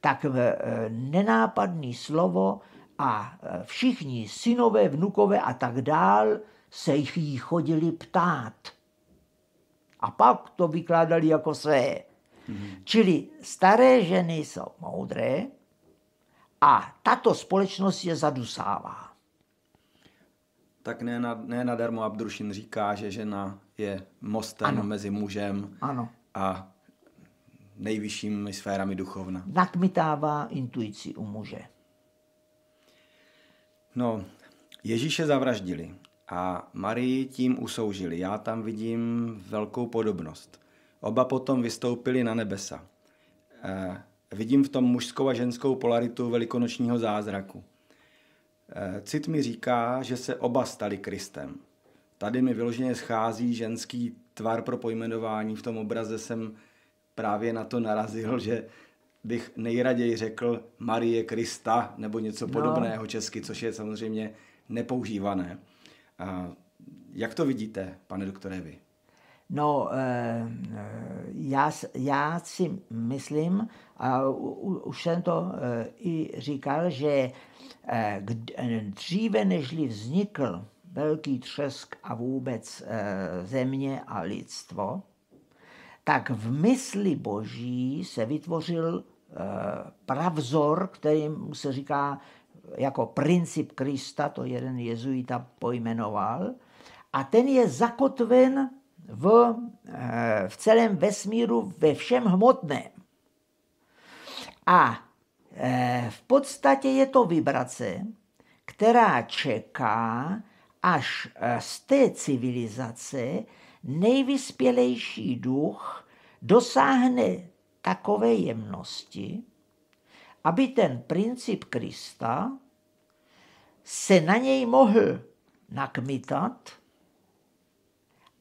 tak e, nenápadný slovo a e, všichni synové, vnukové a tak dál se jí chodili ptát. A pak to vykládali jako své. Mm-hmm. Čili staré ženy jsou moudré, a tato společnost je zadusává. Tak ne, na, ne nadarmo Abdrušin říká, že žena je mostem ano. mezi mužem ano. a nejvyššími sférami duchovna. Nakmitává intuici u muže. No, Ježíše zavraždili a Marii tím usoužili. Já tam vidím velkou podobnost. Oba potom vystoupili na nebesa. Eh, Vidím v tom mužskou a ženskou polaritu velikonočního zázraku. Eh, cit mi říká, že se oba stali Kristem. Tady mi vyloženě schází ženský tvar pro pojmenování. V tom obraze jsem právě na to narazil, že bych nejraději řekl Marie Krista nebo něco no. podobného česky, což je samozřejmě nepoužívané. A jak to vidíte, pane doktore, vy? No, eh, eh, já, já si myslím, a u, už jsem to eh, i říkal, že eh, eh, dříve nežli vznikl velký třesk a vůbec země a lidstvo, tak v mysli boží se vytvořil pravzor, kterým se říká jako princip Krista, to jeden jezuita pojmenoval, a ten je zakotven v, v celém vesmíru ve všem hmotném. A eh, v podstatě je to vibrace, která čeká, až eh, z té civilizace nejvyspělejší duch dosáhne takové jemnosti, aby ten princip Krista se na něj mohl nakmitat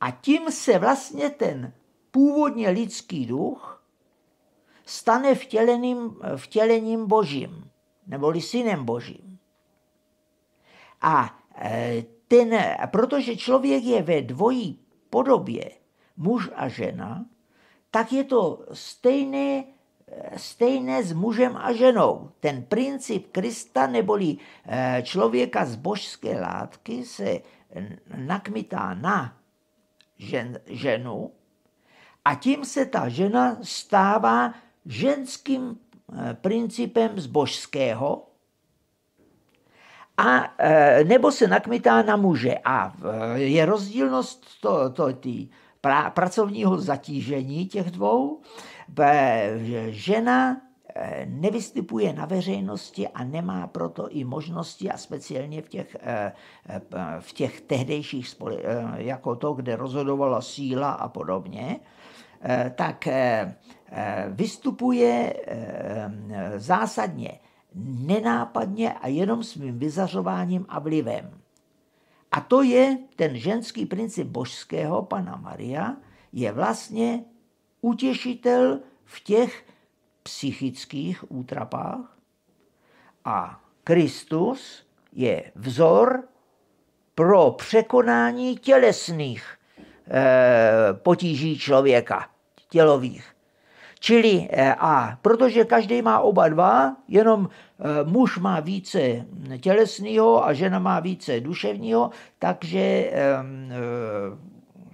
a tím se vlastně ten původně lidský duch stane vtěleným, vtělením božím, neboli synem božím. A e, ten, protože člověk je ve dvojí podobě, muž a žena, tak je to stejné, stejné s mužem a ženou. Ten princip Krista neboli e, člověka z božské látky se nakmitá na žen, ženu a tím se ta žena stává ženským eh, principem zbožského, a eh, nebo se nakmitá na muže. A eh, je rozdílnost to, to, tý pra, pracovního zatížení těch dvou. Žena nevystupuje na veřejnosti a nemá proto i možnosti a speciálně v těch, v těch tehdejších, spole, jako to, kde rozhodovala síla a podobně, tak Eh, vystupuje eh, zásadně nenápadně a jenom svým vyzařováním a vlivem. A to je ten ženský princip božského pana Maria, je vlastně utěšitel v těch psychických útrapách a Kristus je vzor pro překonání tělesných e, potíží člověka, tělových. Čili eh, a protože každý má oba dva, jenom eh, muž má více tělesného a žena má více duševního, takže eh,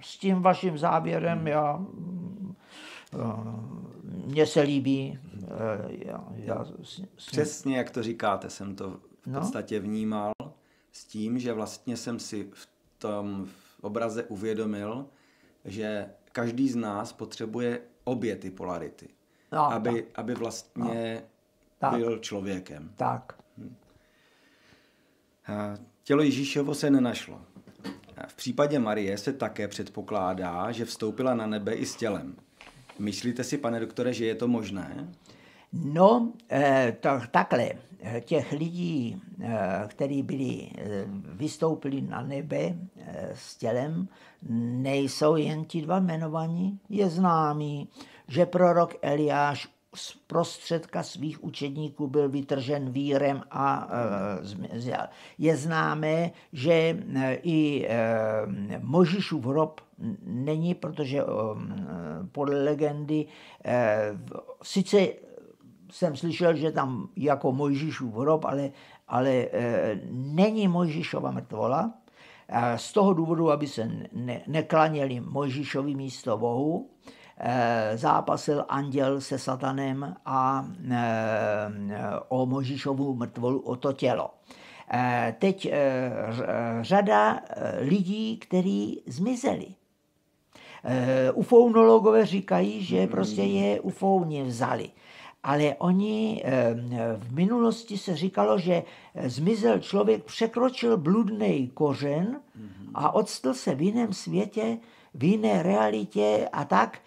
s tím vaším záběrem hmm. já mně se líbí. Já, já s, Přesně jak to říkáte, jsem to v no. podstatě vnímal s tím, že vlastně jsem si v tom obraze uvědomil, že každý z nás potřebuje obě ty polarity. No, aby, tak. aby vlastně no. tak. byl člověkem. Tak. Hm. A tělo Ježíšovo se nenašlo. A v případě Marie se také předpokládá, že vstoupila na nebe i s tělem. Myslíte si, pane doktore, že je to možné? No, eh, to, takhle, těch lidí, eh, kteří byli, eh, vystoupili na nebe s tělem, nejsou jen ti dva jmenovaní. Je známý, že prorok Eliáš z prostředka svých učedníků byl vytržen vírem a zmizel. Je známé, že i Možišův hrob není, protože podle legendy sice jsem slyšel, že tam jako Mojžíšův hrob, ale, ale e, není Mojžíšova mrtvola. E, z toho důvodu, aby se ne, neklaněli Mojžíšovi místo Bohu, e, zápasil anděl se satanem a e, o Mojžíšovu mrtvolu, o to tělo. E, teď e, řada lidí, kteří zmizeli. Ufounologové říkají, že prostě je ufouni vzali ale oni v minulosti se říkalo, že eh, zmizel člověk, překročil bludný kořen mhm. a odstl se v jiném světě, v jiné realitě a tak,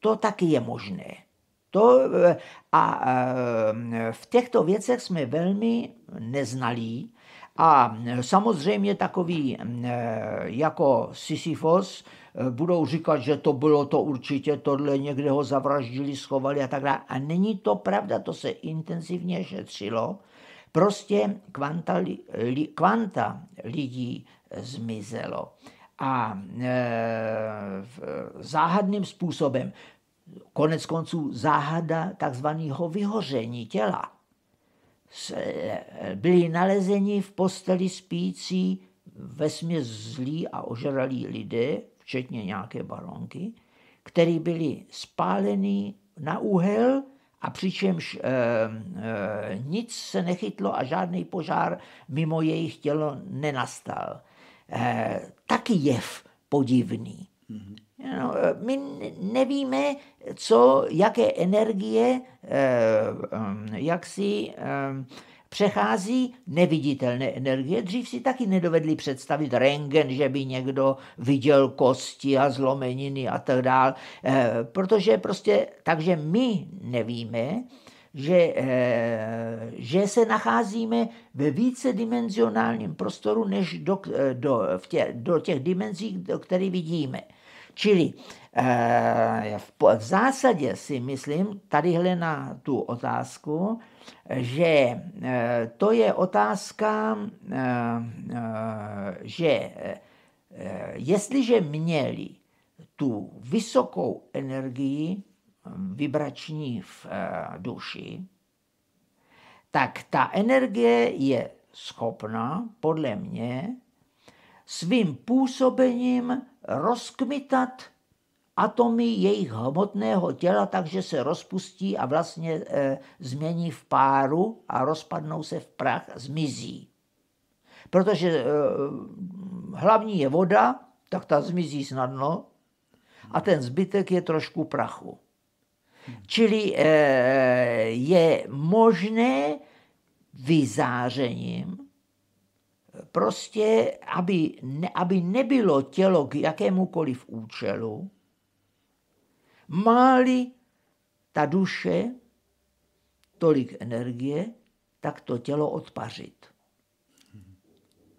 to taky je možné. To, eh, a v těchto věcech jsme velmi neznalí a eh, samozřejmě takový jako Sisyfos, Eh, budou říkat, že to bylo to určitě, tohle někde ho zavraždili, schovali a tak dále. A není to pravda, to se intenzivně šetřilo. Prostě kvanta, li, kvanta lidí eh, zmizelo. A e, záhadným způsobem, konec konců záhada takzvaného vyhoření těla, byli nalezeni v posteli spící vesměs zlí a ožralí lidé, včetně nějaké baronky, které byly spáleny na úhel a přičemž e, e, nic se nechytlo a žádný požár mimo jejich tělo nenastal. E, taky jev podivný. Mm-hmm. No, my nevíme, co, jaké energie, e, jak si e, přechází neviditelné energie. Dřív si taky nedovedli představit rengen, že by někdo viděl kosti a zlomeniny a tak dál, eh, protože prostě, takže my nevíme, že, eh, že se nacházíme ve více dimenzionálním prostoru než do, eh, do, v tě, do těch dimenzí, do které vidíme. Čili eh, v zásadě si myslím tadyhle na tu otázku, že eh, to je otázka, eh, že jestliže měli tu vysokou energii hm, vibrační v duši, tak ta energie je schopna podle mě svým působením rozkmitat atomy jejich hmotného těla, takže se rozpustí a vlastně e, změní v páru a rozpadnou se v prach, zmizí. Protože e, hlavní je voda, tak ta zmizí snadno a ten zbytek je trošku prachu. Čili e, je možné vyzářením prostě, aby, ne, aby nebylo tělo k jakémukoliv účelu, máli ta duše tolik energie, tak to tělo odpařit.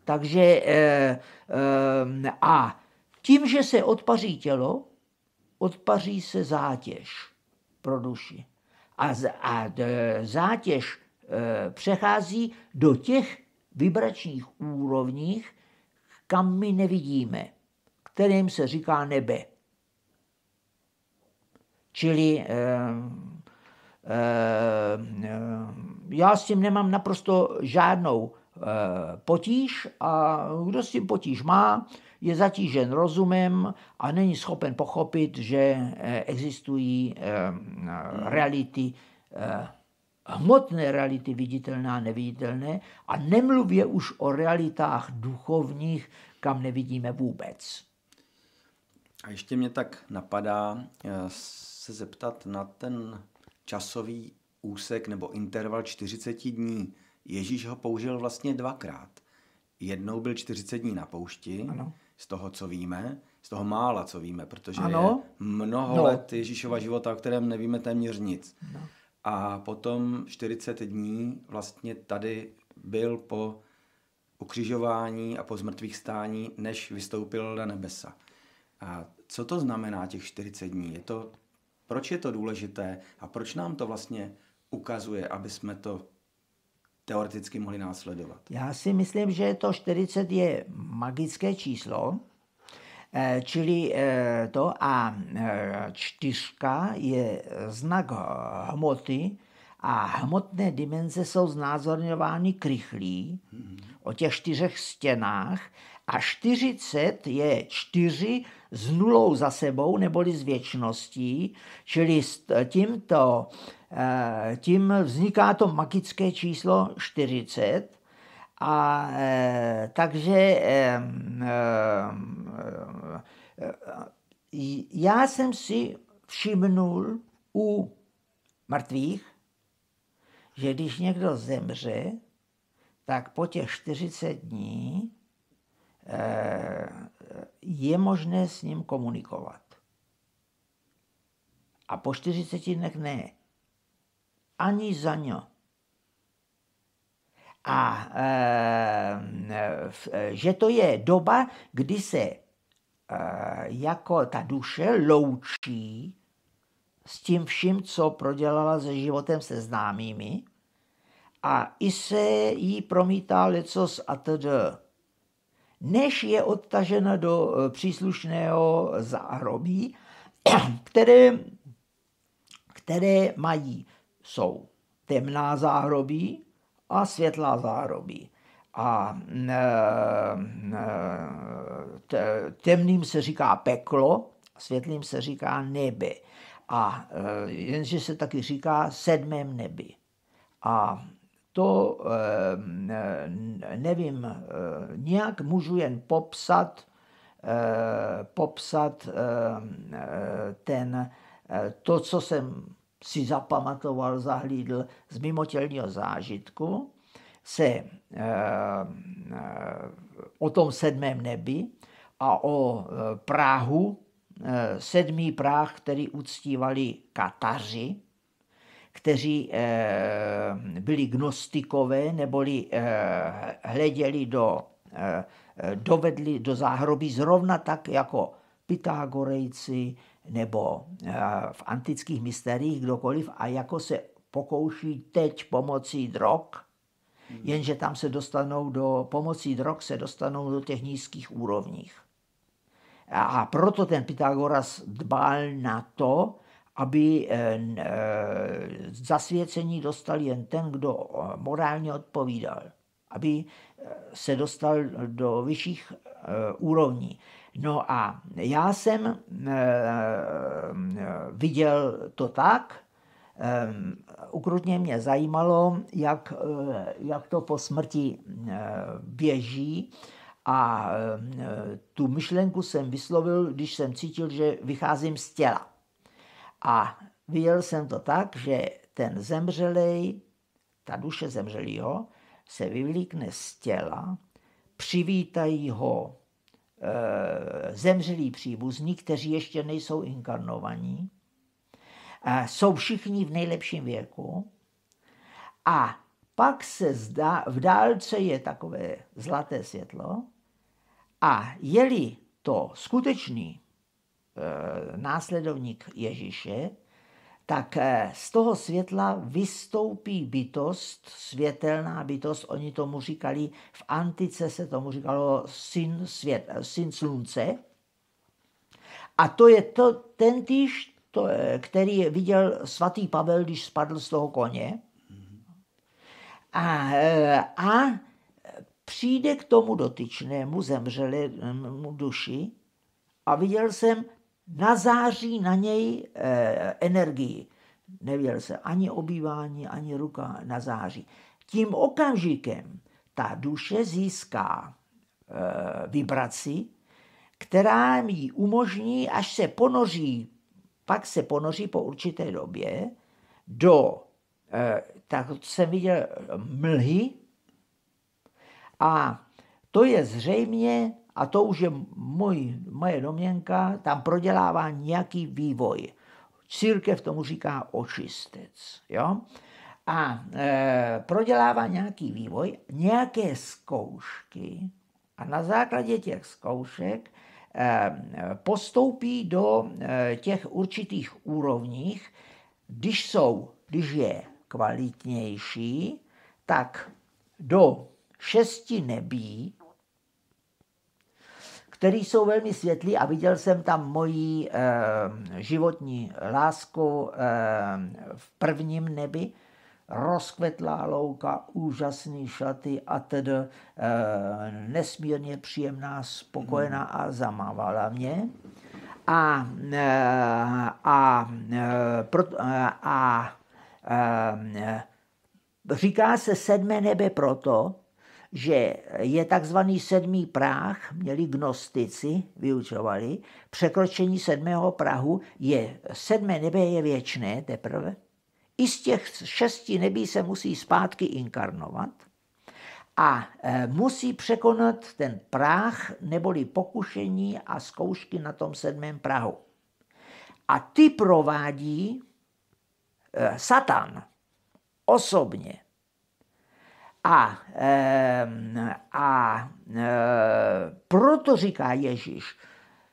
Takže e, e, a tím, že se odpaří tělo, odpaří se zátěž pro duši. A, a eh, zátěž e, přechází do těch vibračních úrovních, kam my nevidíme, kterým se říká nebe. Čili eh, eh, já s tím nemám naprosto žádnou eh, potíž a kdo s tím potíž má, je zatížen rozumem a není schopen pochopit, že eh, existují eh, eh, reality hmotné reality viditelné a neviditelné a nemluvě už o realitách duchovních, kam nevidíme vůbec. A ještě mě tak napadá eh, se zeptat na ten časový úsek nebo interval 40 dní. Ježíš ho použil vlastně dvakrát. Jednou byl 40 dní na poušti, ano. z toho, co víme, z toho mála, co víme, protože ano. je mnoho no. let Ježíšova života, o kterém nevíme téměř nic. No. A potom 40 dní vlastně tady byl po ukřižování a po zmrtvých stání, než vystoupil na nebesa. A co to znamená těch 40 dní? Je to, proč je to důležité a proč nám to vlastně ukazuje, aby jsme to teoreticky mohli následovat? Já si myslím, že to 40 je magické číslo, Eh, čili eh, to a eh, čtyřka je znak hmoty a hmotné dimenze jsou znázorňovány krychlí o těch čtyřech stěnách a 40 je čtyři s nulou za sebou, neboli s věčností, čili s tímto, tím vzniká to magické číslo 40, a e, takže e e, e, e, já jsem si všimnul u mrtvých, že když někdo zemře, tak po těch 40 dní e, je možné s ním komunikovat. A po 40 dnech ne. Ani za ně a eh, že to je doba, kdy se eh, jako ta duše loučí s tím vším, co prodělala se životem se známými a i se jí promítá lecos a atd. Než je odtažena do eh, příslušného zahrobí, <clears throat> které, které mají, jsou temná záhrobí, a světlá zárobí. A e, e, temným se říká peklo, světlým se říká nebe. A e, jenže se taky říká sedmém nebi. A to nevím, nějak můžu jen popsat, popsat ten, to, co jsem si zapamatoval, zahlídl z mimotělního zážitku, se e, e, o tom sedmém nebi a o e, Prahu, e, sedmý práh, který uctívali Kataři, kteří e, byli gnostikové, neboli e, hleděli do, e, dovedli do záhrobí zrovna tak jako Pythagorejci, nebo eh, v antických mysteriích kdokoliv a jako se pokouší teď pomocí drog, hmm. jenže tam se dostanou do, pomocí drog se dostanou do těch nízkých úrovních. A proto ten Pythagoras dbal na to, aby eh, eh, zasvěcení dostal jen ten, kdo morálně odpovídal, aby se dostal do vyšších úrovní. No a já jsem eh, eh, viděl to tak, eh, ukrutně mě zajímalo, jak, jak to po smrti běží a tu myšlenku jsem vyslovil, když jsem cítil, že vycházím z těla. A viděl jsem to tak, že ten zemřelej, ta duše zemřelýho se vyvlíkne z těla, přivítají ho Eh, zemřelí příbuzní, kteří ještě nejsou inkarnovaní, jsou všichni v nejlepším věku a pak se zdá, v dálce je takové zlaté světlo a jeli to skutečný eh, následovník Ježíše, tak eh, z toho světla vystoupí bytost, světelná bytost, oni tomu říkali, v antice se tomu říkalo syn, svět, eh, syn slunce. A to je to, ten týž, to, eh, který viděl svatý Pavel, když spadl z toho koně. A, a přijde k tomu dotyčnému zemřelému mm, duši a viděl jsem nazáří na něj eh, energii. Nevěděl se ani obývání, ani ruka nazáří. Tím okamžikem ta duše získá eh, vibraci, která jí umožní, až se ponoří, pak se ponoří po určité době do, eh, tak jsem viděl, mlhy a to je zřejmě a to už je můj, moje domněnka, tam prodělává nějaký vývoj. Církev tomu říká očistec. Jo? A e, prodělává nějaký vývoj, nějaké zkoušky a na základě těch zkoušek e, postoupí do e, těch určitých úrovních, když jsou, když je kvalitnější, tak do šesti nebí který jsou velmi světlí a viděl jsem tam moji e, životní lásku e, v prvním nebi, rozkvetlá louka, úžasný šaty a tedy e, nesmírně příjemná, spokojená hmm. a zamávala mě. A, eh, a, eh, pro, eh, a říká se sedmé nebe proto, že je takzvaný sedmý práh, měli gnostici, vyučovali, překročení sedmého prahu je, sedmé nebe je věčné teprve, i z těch šesti nebí se musí zpátky inkarnovat a e, musí překonat ten práh neboli pokušení a zkoušky na tom sedmém prahu. A ty provádí e, satan osobně. A, a e, proto říká Ježíš,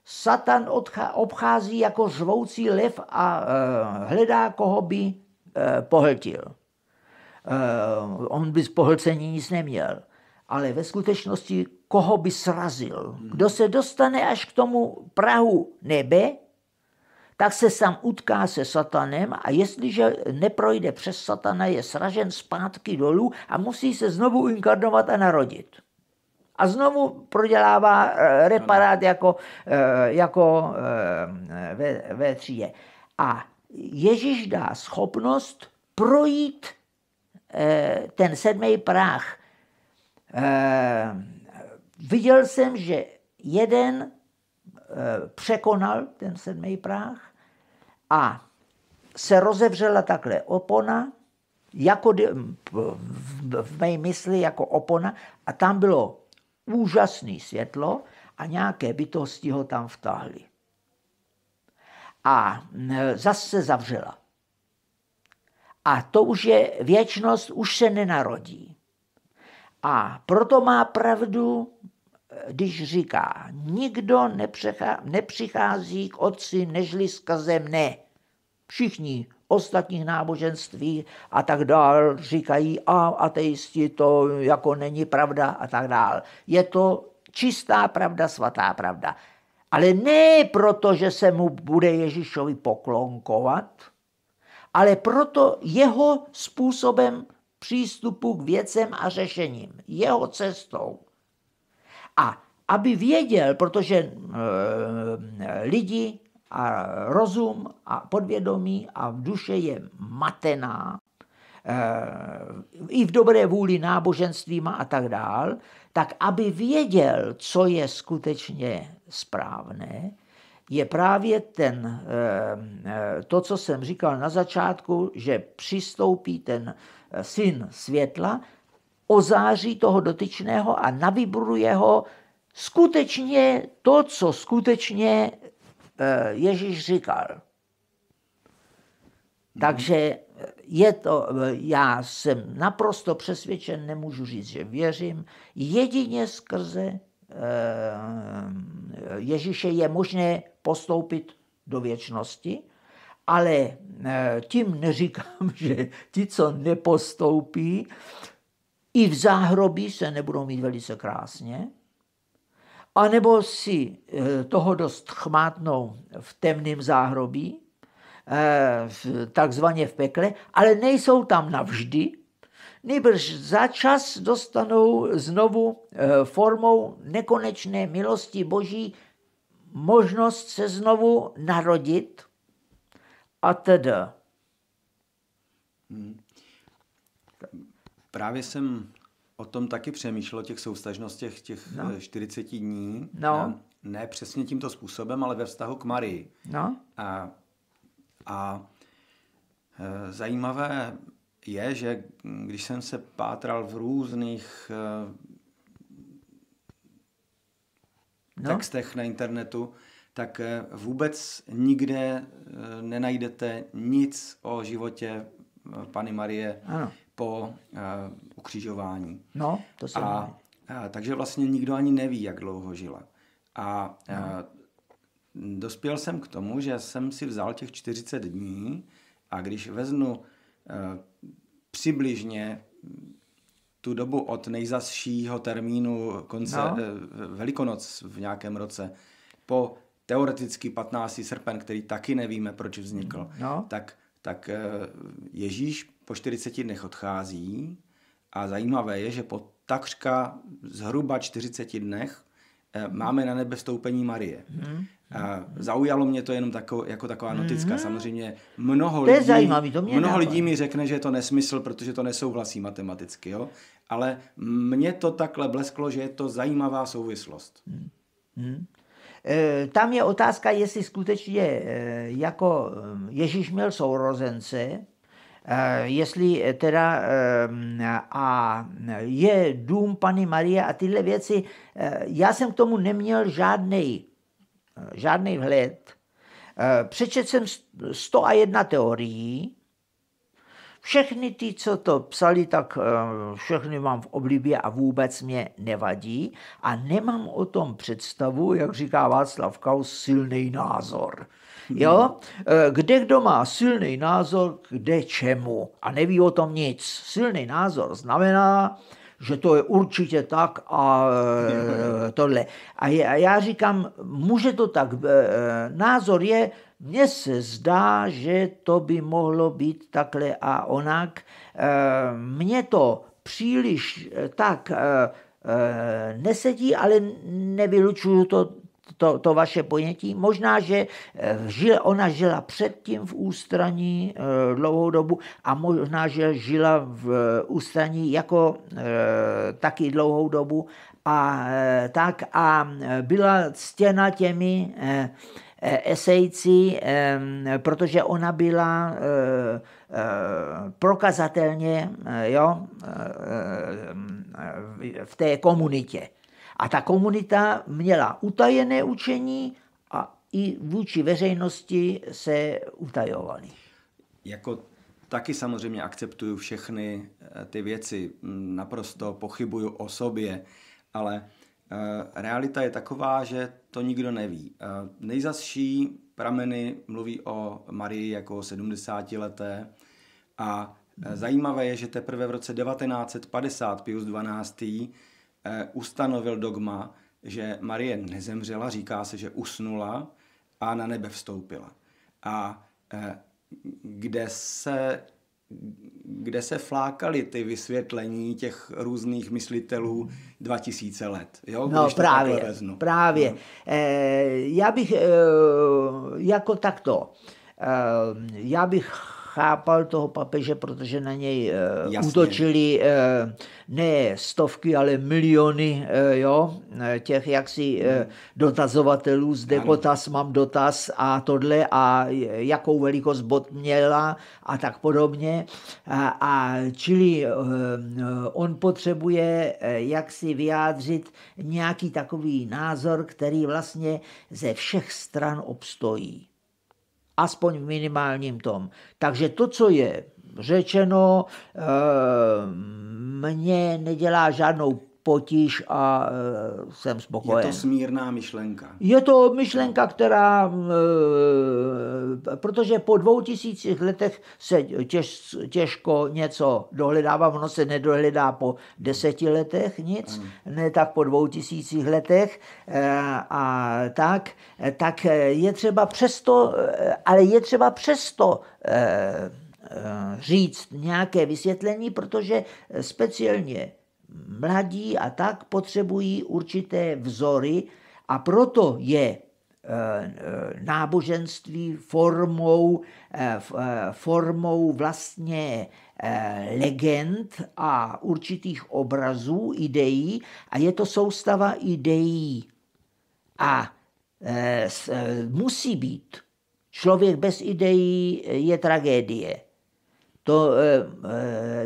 Satan obchází jako žvoucí lev a e, hledá, koho by e, pohltil. On by z pohlcení nic neměl, ale ve skutečnosti koho by srazil. Kdo se dostane až k tomu Prahu nebe, tak se sám utká se satanem a jestliže neprojde přes satana, je sražen zpátky dolů a musí se znovu inkarnovat a narodit. A znovu prodělává eh, reparát jako, eh, jako eh, ve, ve třídě. A Ježíš dá schopnost projít ten sedmý práh. Viděl jsem, že jeden Eh, překonal ten sedmý práh a se rozevřela takhle opona, jako v mé mysli jako opona a tam bylo úžasné světlo a nějaké bytosti ho tam vtáhly. A zase se zavřela. A to už je věčnost, už se nenarodí. A proto má pravdu když říká, nikdo nepřichází k otci nežli skrze mne. Všichni ostatních náboženství a tak dál říkají, a ateisti to jako není pravda a tak dál. Je to čistá pravda, svatá pravda. Ale ne proto, že se mu bude Ježíšovi poklonkovat, ale proto jeho způsobem přístupu k věcem a řešením, jeho cestou. A aby věděl, protože e, lidi a rozum a podvědomí a v duše je matená, eh, i v dobré vůli náboženstvíma a tak dál, tak aby věděl, co je skutečně správné, je právě ten, eh, to, co jsem říkal na začátku, že přistoupí ten syn světla ozáří toho dotyčného a navibruje ho skutečně to, co skutečně eh, Ježíš říkal. Mhm. Takže eh, je to, eh, já jsem naprosto přesvědčen, nemůžu říct, že věřím, jedině skrze Ježíše je možné postoupit do věčnosti, ale tím neříkám, <laughs> že ti, co nepostoupí, i v záhrobí se nebudou mít velice krásně, anebo si eh, toho dost chmátnou v temném záhrobí, eh, takzvaně v pekle, ale nejsou tam navždy, nejbrž za čas dostanou znovu eh, formou nekonečné milosti Boží možnost se znovu narodit a tedy. Hmm. Právě jsem o tom taky přemýšlel, o těch soustažnostech těch no. 40 eh, dní. No. Eh, ne přesně tímto způsobem, ale ve vztahu k Marii. No. A, a eh, zajímavé je, že když jsem se pátral v různých e, textech na internetu, tak vůbec nikde nenajdete nic o životě Pany Marie. Ano po uh, ukřižování. No, to se a, a, eh, Takže vlastně nikdo ani neví, jak dlouho žila. A, no. uh, dospěl jsem k tomu, že jsem si vzal těch 40 dní a když veznu uh, přibližně tu dobu od nejzasšího termínu konce no. Uh, Velikonoc v nějakém roce po teoreticky 15. srpen, který taky nevíme, proč vznikl, no. tak, tak uh, Ježíš po 40 dnech odchází a zajímavé je, že po takřka zhruba 40 dnech eh, máme na nebe vstoupení Marie. Mm-hmm. A zaujalo mě to jenom tako, jako taková notická. Mm-hmm. Samozřejmě mnoho, to lidí, zajímavý, to mnoho lidí mi řekne, že je to nesmysl, protože to nesouhlasí matematicky. Jo? Ale mně to takhle blesklo, že je to zajímavá souvislost. Mm-hmm. E, tam je otázka, jestli skutečně e, jako Ježíš měl sourozence, Eh, jestli eh, teda eh, a je dům Pany Marie a tyhle věci, já jsem k tomu neměl žádný žádný vhled. Přečet jsem 101 teorií, všechny ty, co to psali, tak všechny mám v oblibě a vůbec mě nevadí a nemám o tom představu, jak říká Václav Kaus, silný názor. Jo? Hmm. Eh, kde kdo má silný názor, kde čemu a neví o tom nic. Silný názor znamená, že to je určitě tak a eh, <laughs> tohle. A já říkám, může to tak, eh, názor je, mně se zdá, že to by mohlo být takhle a onak. Mně to příliš tak nesedí, ale nevylučuju to to, to vaše ponětí. Možná, že eh, žil, ona žila předtím v ústraní eh, dlouhou dobu a možná, že žila v eh, ústraní jako taky dlouhou dobu a tak a byla stěna těmi esejci, protože ona byla prokazatelně jo, v té komunitě. A ta komunita měla utajené učení a i vůči veřejnosti se utajovali. Jako taky samozřejmě akceptuju všechny eh, ty věci, mm, naprosto pochybuju o sobě, ale eh, realita je taková, že to nikdo neví. Eh, Nejzasší prameny mluví o Marii jako 70 leté a zajímavé je, že teprve v roce 1950 Pius XII Eh, ustanovil dogma, že Marie nezemřela, říká se, že usnula a na nebe vstoupila. A eh, kde se, kde se flákaly ty vysvětlení těch různých myslitelů 2000 let. Jo? No Když právě, právě. No. E, já bych, e, jako takto, e, já bych chápal toho papeže, protože na něj eh, Jasně. útočili eh, ne stovky, ale miliony eh, jo, těch jaksi hmm. dotazovatelů. Zde ano. potaz, mám dotaz a tohle a jakou velikost bod měla a tak podobně. A, a čili on potřebuje jaksi vyjádřit nějaký takový názor, který vlastně ze všech stran obstojí aspoň v minimálním tom. Takže to, co je řečeno, eh, mně nedělá žádnou potíž a e, jsem spokojen. Je to smírná myšlenka. Je to myšlenka, která, e, protože po dvou tisících letech se těž, těžko něco dohledává, ono se nedohledá po deseti letech nic, hmm. ne tak po dvou tisících letech e, a tak, e, tak je třeba přesto, e, ale je třeba přesto e, e, říct nějaké vysvětlení, protože speciálně mladí a tak potřebují určité vzory a proto je eh, eh, náboženství formou, eh, formou vlastně legend a určitých obrazů, ideí a je to soustava ideí. A musí být. Člověk bez ideí je tragédie. To,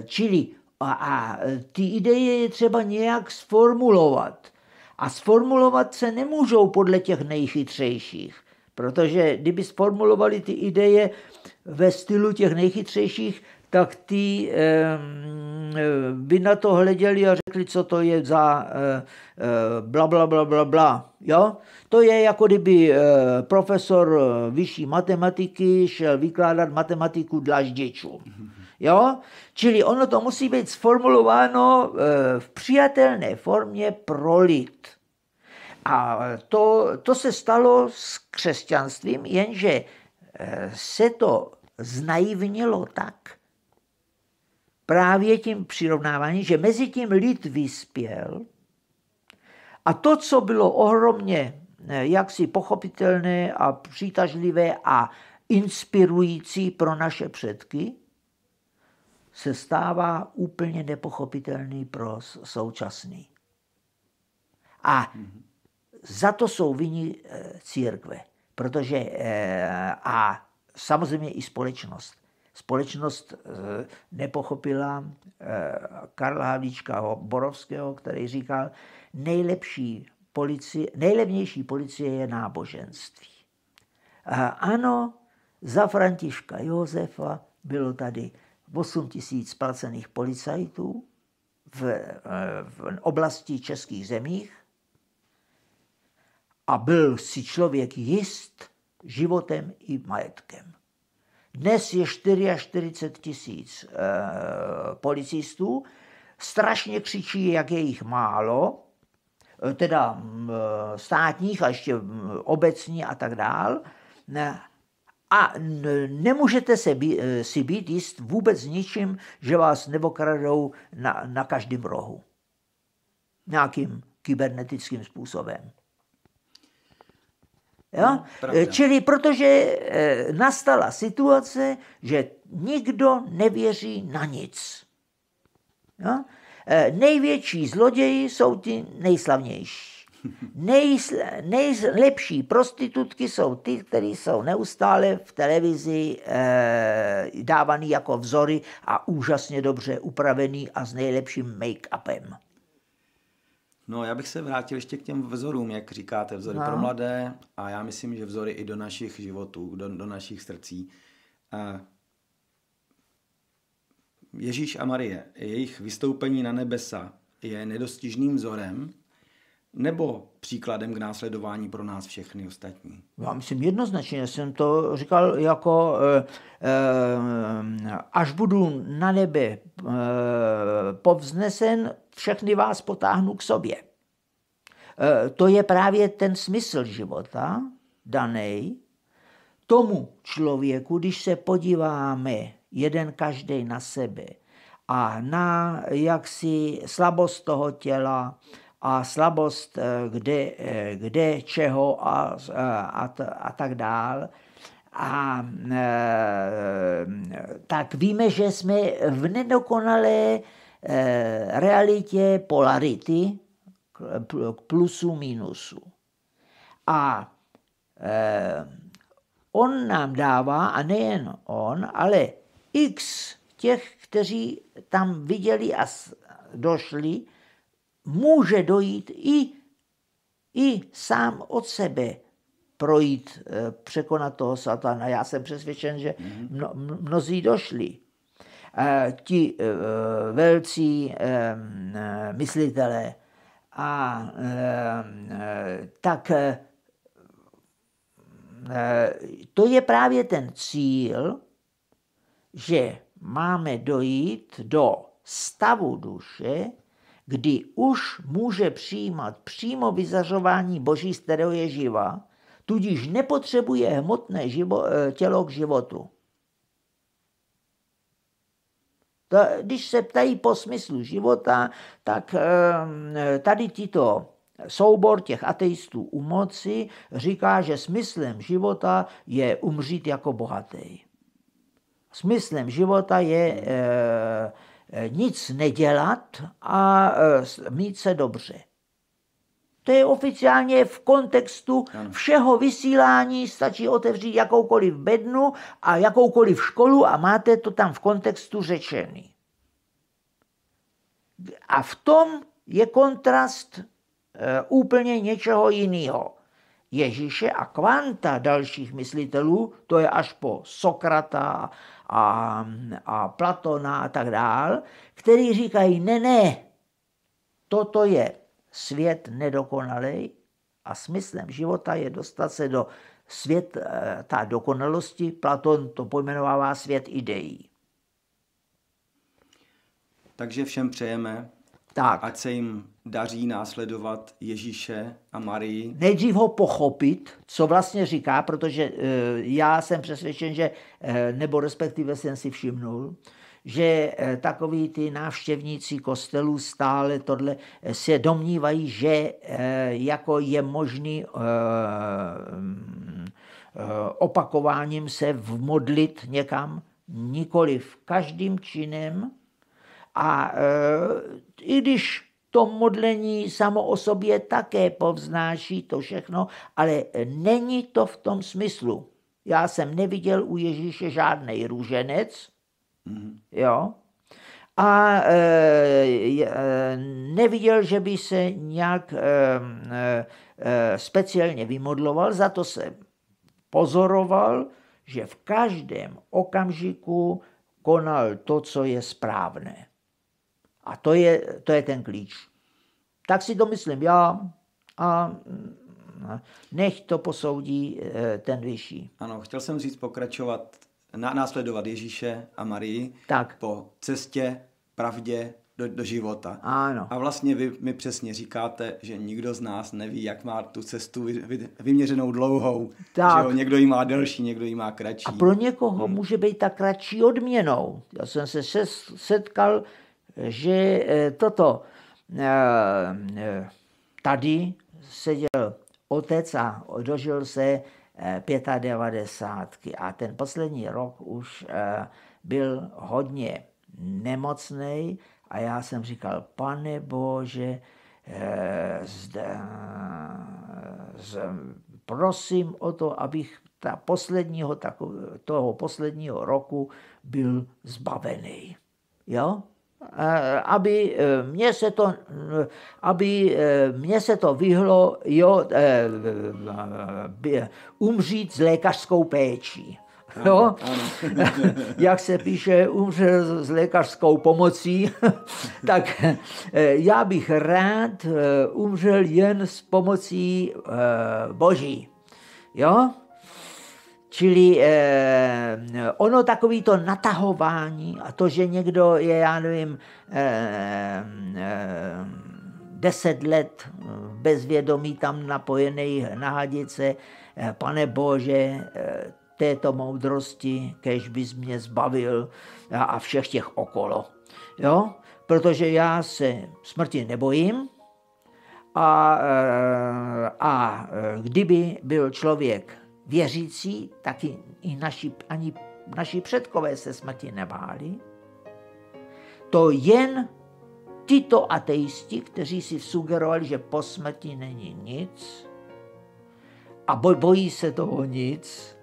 čili a, a ty ideje je třeba nějak sformulovat. A sformulovat se nemůžou podle těch nejchytřejších, protože kdyby sformulovali ty ideje ve stylu těch nejchytřejších, tak ty by na to hleděli a řekli, co to je za eh, eh bla, bla, bla, bla, bla. Jo? To je jako kdyby eh, profesor eh, vyšší matematiky šel vykládat matematiku dlaždičům. Mm-hmm. Jo? Čili ono to musí být sformulováno eh, v přijatelné formě pro lid. A to, to se stalo s křesťanstvím, jenže eh, se to znaivnilo tak, právě tím přirovnáváním, že mezi tím lid vyspěl a to, co bylo ohromně eh, jaksi pochopitelné a přitažlivé a inspirující pro naše předky, se stává úplně nepochopitelný pro současný. A za to jsou viní eh, církve, protože eh, a samozřejmě i společnost. Společnost eh, nepochopila Karla Havlíčka Borovského, který říkal, nejlepší policie, nejlevnější policie je náboženství. A ano, za Františka Josefa bylo tady 8 tisíc placených policajtů v, eh, v oblasti českých zemích a byl si člověk jist životem i majetkem. Dnes je 44 tisíc e, policistů, strašně křičí, jak je jich málo, eh, teda mm, státních a ještě mm, obecní a tak dále, a nemůžete se být, eh, si být jist vůbec ničím, že vás neokradou na, na každém rohu. Nějakým kybernetickým způsobem. Jo? No, eh, Čili protože eh, nastala situace, že nikdo nevěří na nic. Jo? Největší zloději jsou ty nejslavnější nejlepší prostitutky jsou ty, které jsou neustále v televizi e, eh, dávané jako vzory a úžasně dobře upravený a s nejlepším make-upem. No, já bych se vrátil ještě k těm vzorům, jak říkáte, vzory no. pro mladé a já myslím, že vzory i do našich životů, do, do našich srdcí. E, Ježíš a Marie, jejich vystoupení na nebesa je nedostižným vzorem, nebo příkladem k následování pro nás všechny ostatní? Já myslím jednoznačně, jsem to říkal jako e, e, až budu na nebe e, povznesen, všechny vás potáhnu k sobě. E, to je právě ten smysl života daný tomu člověku, když se podíváme jeden každý na sebe a na jaksi slabost toho těla, a slabost eh, kde, eh, kde čeho a, eh, a, a tak dál. A tak víme, že jsme v nedokonalé realitě polarity k plusu minusu. A on nám dává, a nejen on, ale x těch, kteří tam viděli a došli, může dojít i, i sám od sebe projít, eh, překonat toho satana. Já jsem přesvědčen, že mhm. mno, mnozí došli. Eh, ti e, velcí e, myslitelé a tak to je právě ten cíl, že máme dojít do stavu duše, kdy už může přijímat přímo vyzařování boží z kterého je živa, tudíž nepotřebuje hmotné živo, eh, tělo k životu. To, když se ptají po smyslu života, tak ehm, tady tito soubor těch ateistů u moci říká, že smyslem života je umřít jako bohatý. Smyslem života je e, Eh, nic nedělat a eh, mít se dobře. To je oficiálně v kontextu všeho vysílání, stačí otevřít jakoukoliv bednu a jakoukoliv školu a máte to tam v kontextu řečený. A v tom je kontrast eh, úplně něčeho jiného. Ježíše a kvanta dalších myslitelů, to je až po Sokrata a, a Platona a tak dál, který říkají, ne, ne, toto je svět nedokonalej a smyslem života je dostat se do svět eh, ta dokonalosti. Platon to pojmenovává svět ideí. Takže všem přejeme, tak. Ať se jim daří následovat Ježíše a Marii. Nejdřív ho pochopit, co vlastně říká, protože eh, já jsem přesvědčen, že, eh, nebo respektive jsem si všimnul, že eh, takový ty návštěvníci kostelů stále tohle se domnívají, že jako je možný opakováním se vmodlit někam, nikoli v každým činem, a eh, i když to modlení samo o sobě také povznáší to všechno, ale není to v tom smyslu. Já jsem neviděl u Ježíše žádný růženec, mm. jo, a e, e, neviděl, že by se nějak e, e, speciálně vymodloval, za to se pozoroval, že v každém okamžiku konal to, co je správné. A to je, to je ten klíč. Tak si to myslím já a nech to posoudí eh, ten vyšší. Ano, chtěl jsem říct pokračovat, následovat Ježíše a Marii tak. po cestě, pravdě, do, do života. Ano. A vlastně vy mi přesně říkáte, že nikdo z nás neví, jak má tu cestu vy, vy, vyměřenou dlouhou. Tak. Že jo, někdo ji má delší, někdo ji má kratší. A pro někoho hmm. může být ta kratší odměnou. Já jsem se setkal že eh, toto eh, eh, tady seděl otec a dožil se 95. A ten poslední rok už byl hodně nemocný a já jsem říkal, pane bože, zde, z, prosím o to, abych ta posledního, tako, toho posledního roku byl zbavený. Jo? Eh, aby eh, mě se to, eh, aby mě se to vyhlo jo, umřít s lékařskou péčí. Jo? Ano. <laughs> Jak se píše, umře s lékařskou pomocí, <laughs> tak já bych rád umřel jen s pomocí boží. Jo? Čili eh, ono takový to natahování a to, že někdo je, já nevím, eh, eh, deset let bezvědomí tam napojený na hadice, eh, pane Bože, eh, této moudrosti, kež bys mě zbavil a, a všech těch okolo. Jo? Protože já se smrti nebojím, a, eh, a eh, kdyby byl člověk věřící, tak i, i naši, ani naši předkové se smrti nebáli, to jen tyto ateisti, kteří si sugerovali, že po smrti není nic a boj, bojí se toho nic,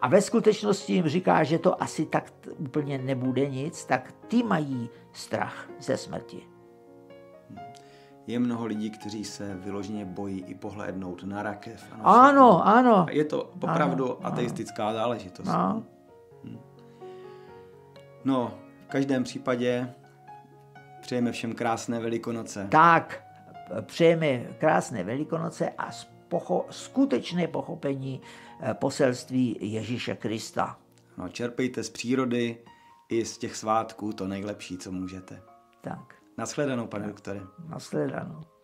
a ve skutečnosti jim říká, že to asi tak úplně nebude nic, tak ty mají strach ze smrti je mnoho lidí, kteří se vyloženě bojí i pohlédnout na rakev. na ano, ano. Je to opravdu ano, ateistická ano. záležitost. Ano. Hm. No, v každém případě přejeme všem krásné Velikonoce. Tak, přejeme krásné Velikonoce a pocho- skutečné pochopení eh, poselství Ježíše Krista. No, čerpejte z přírody i z těch svátků to nejlepší, co můžete. Tak. Naschledanou, pane doktore. Naschledanou.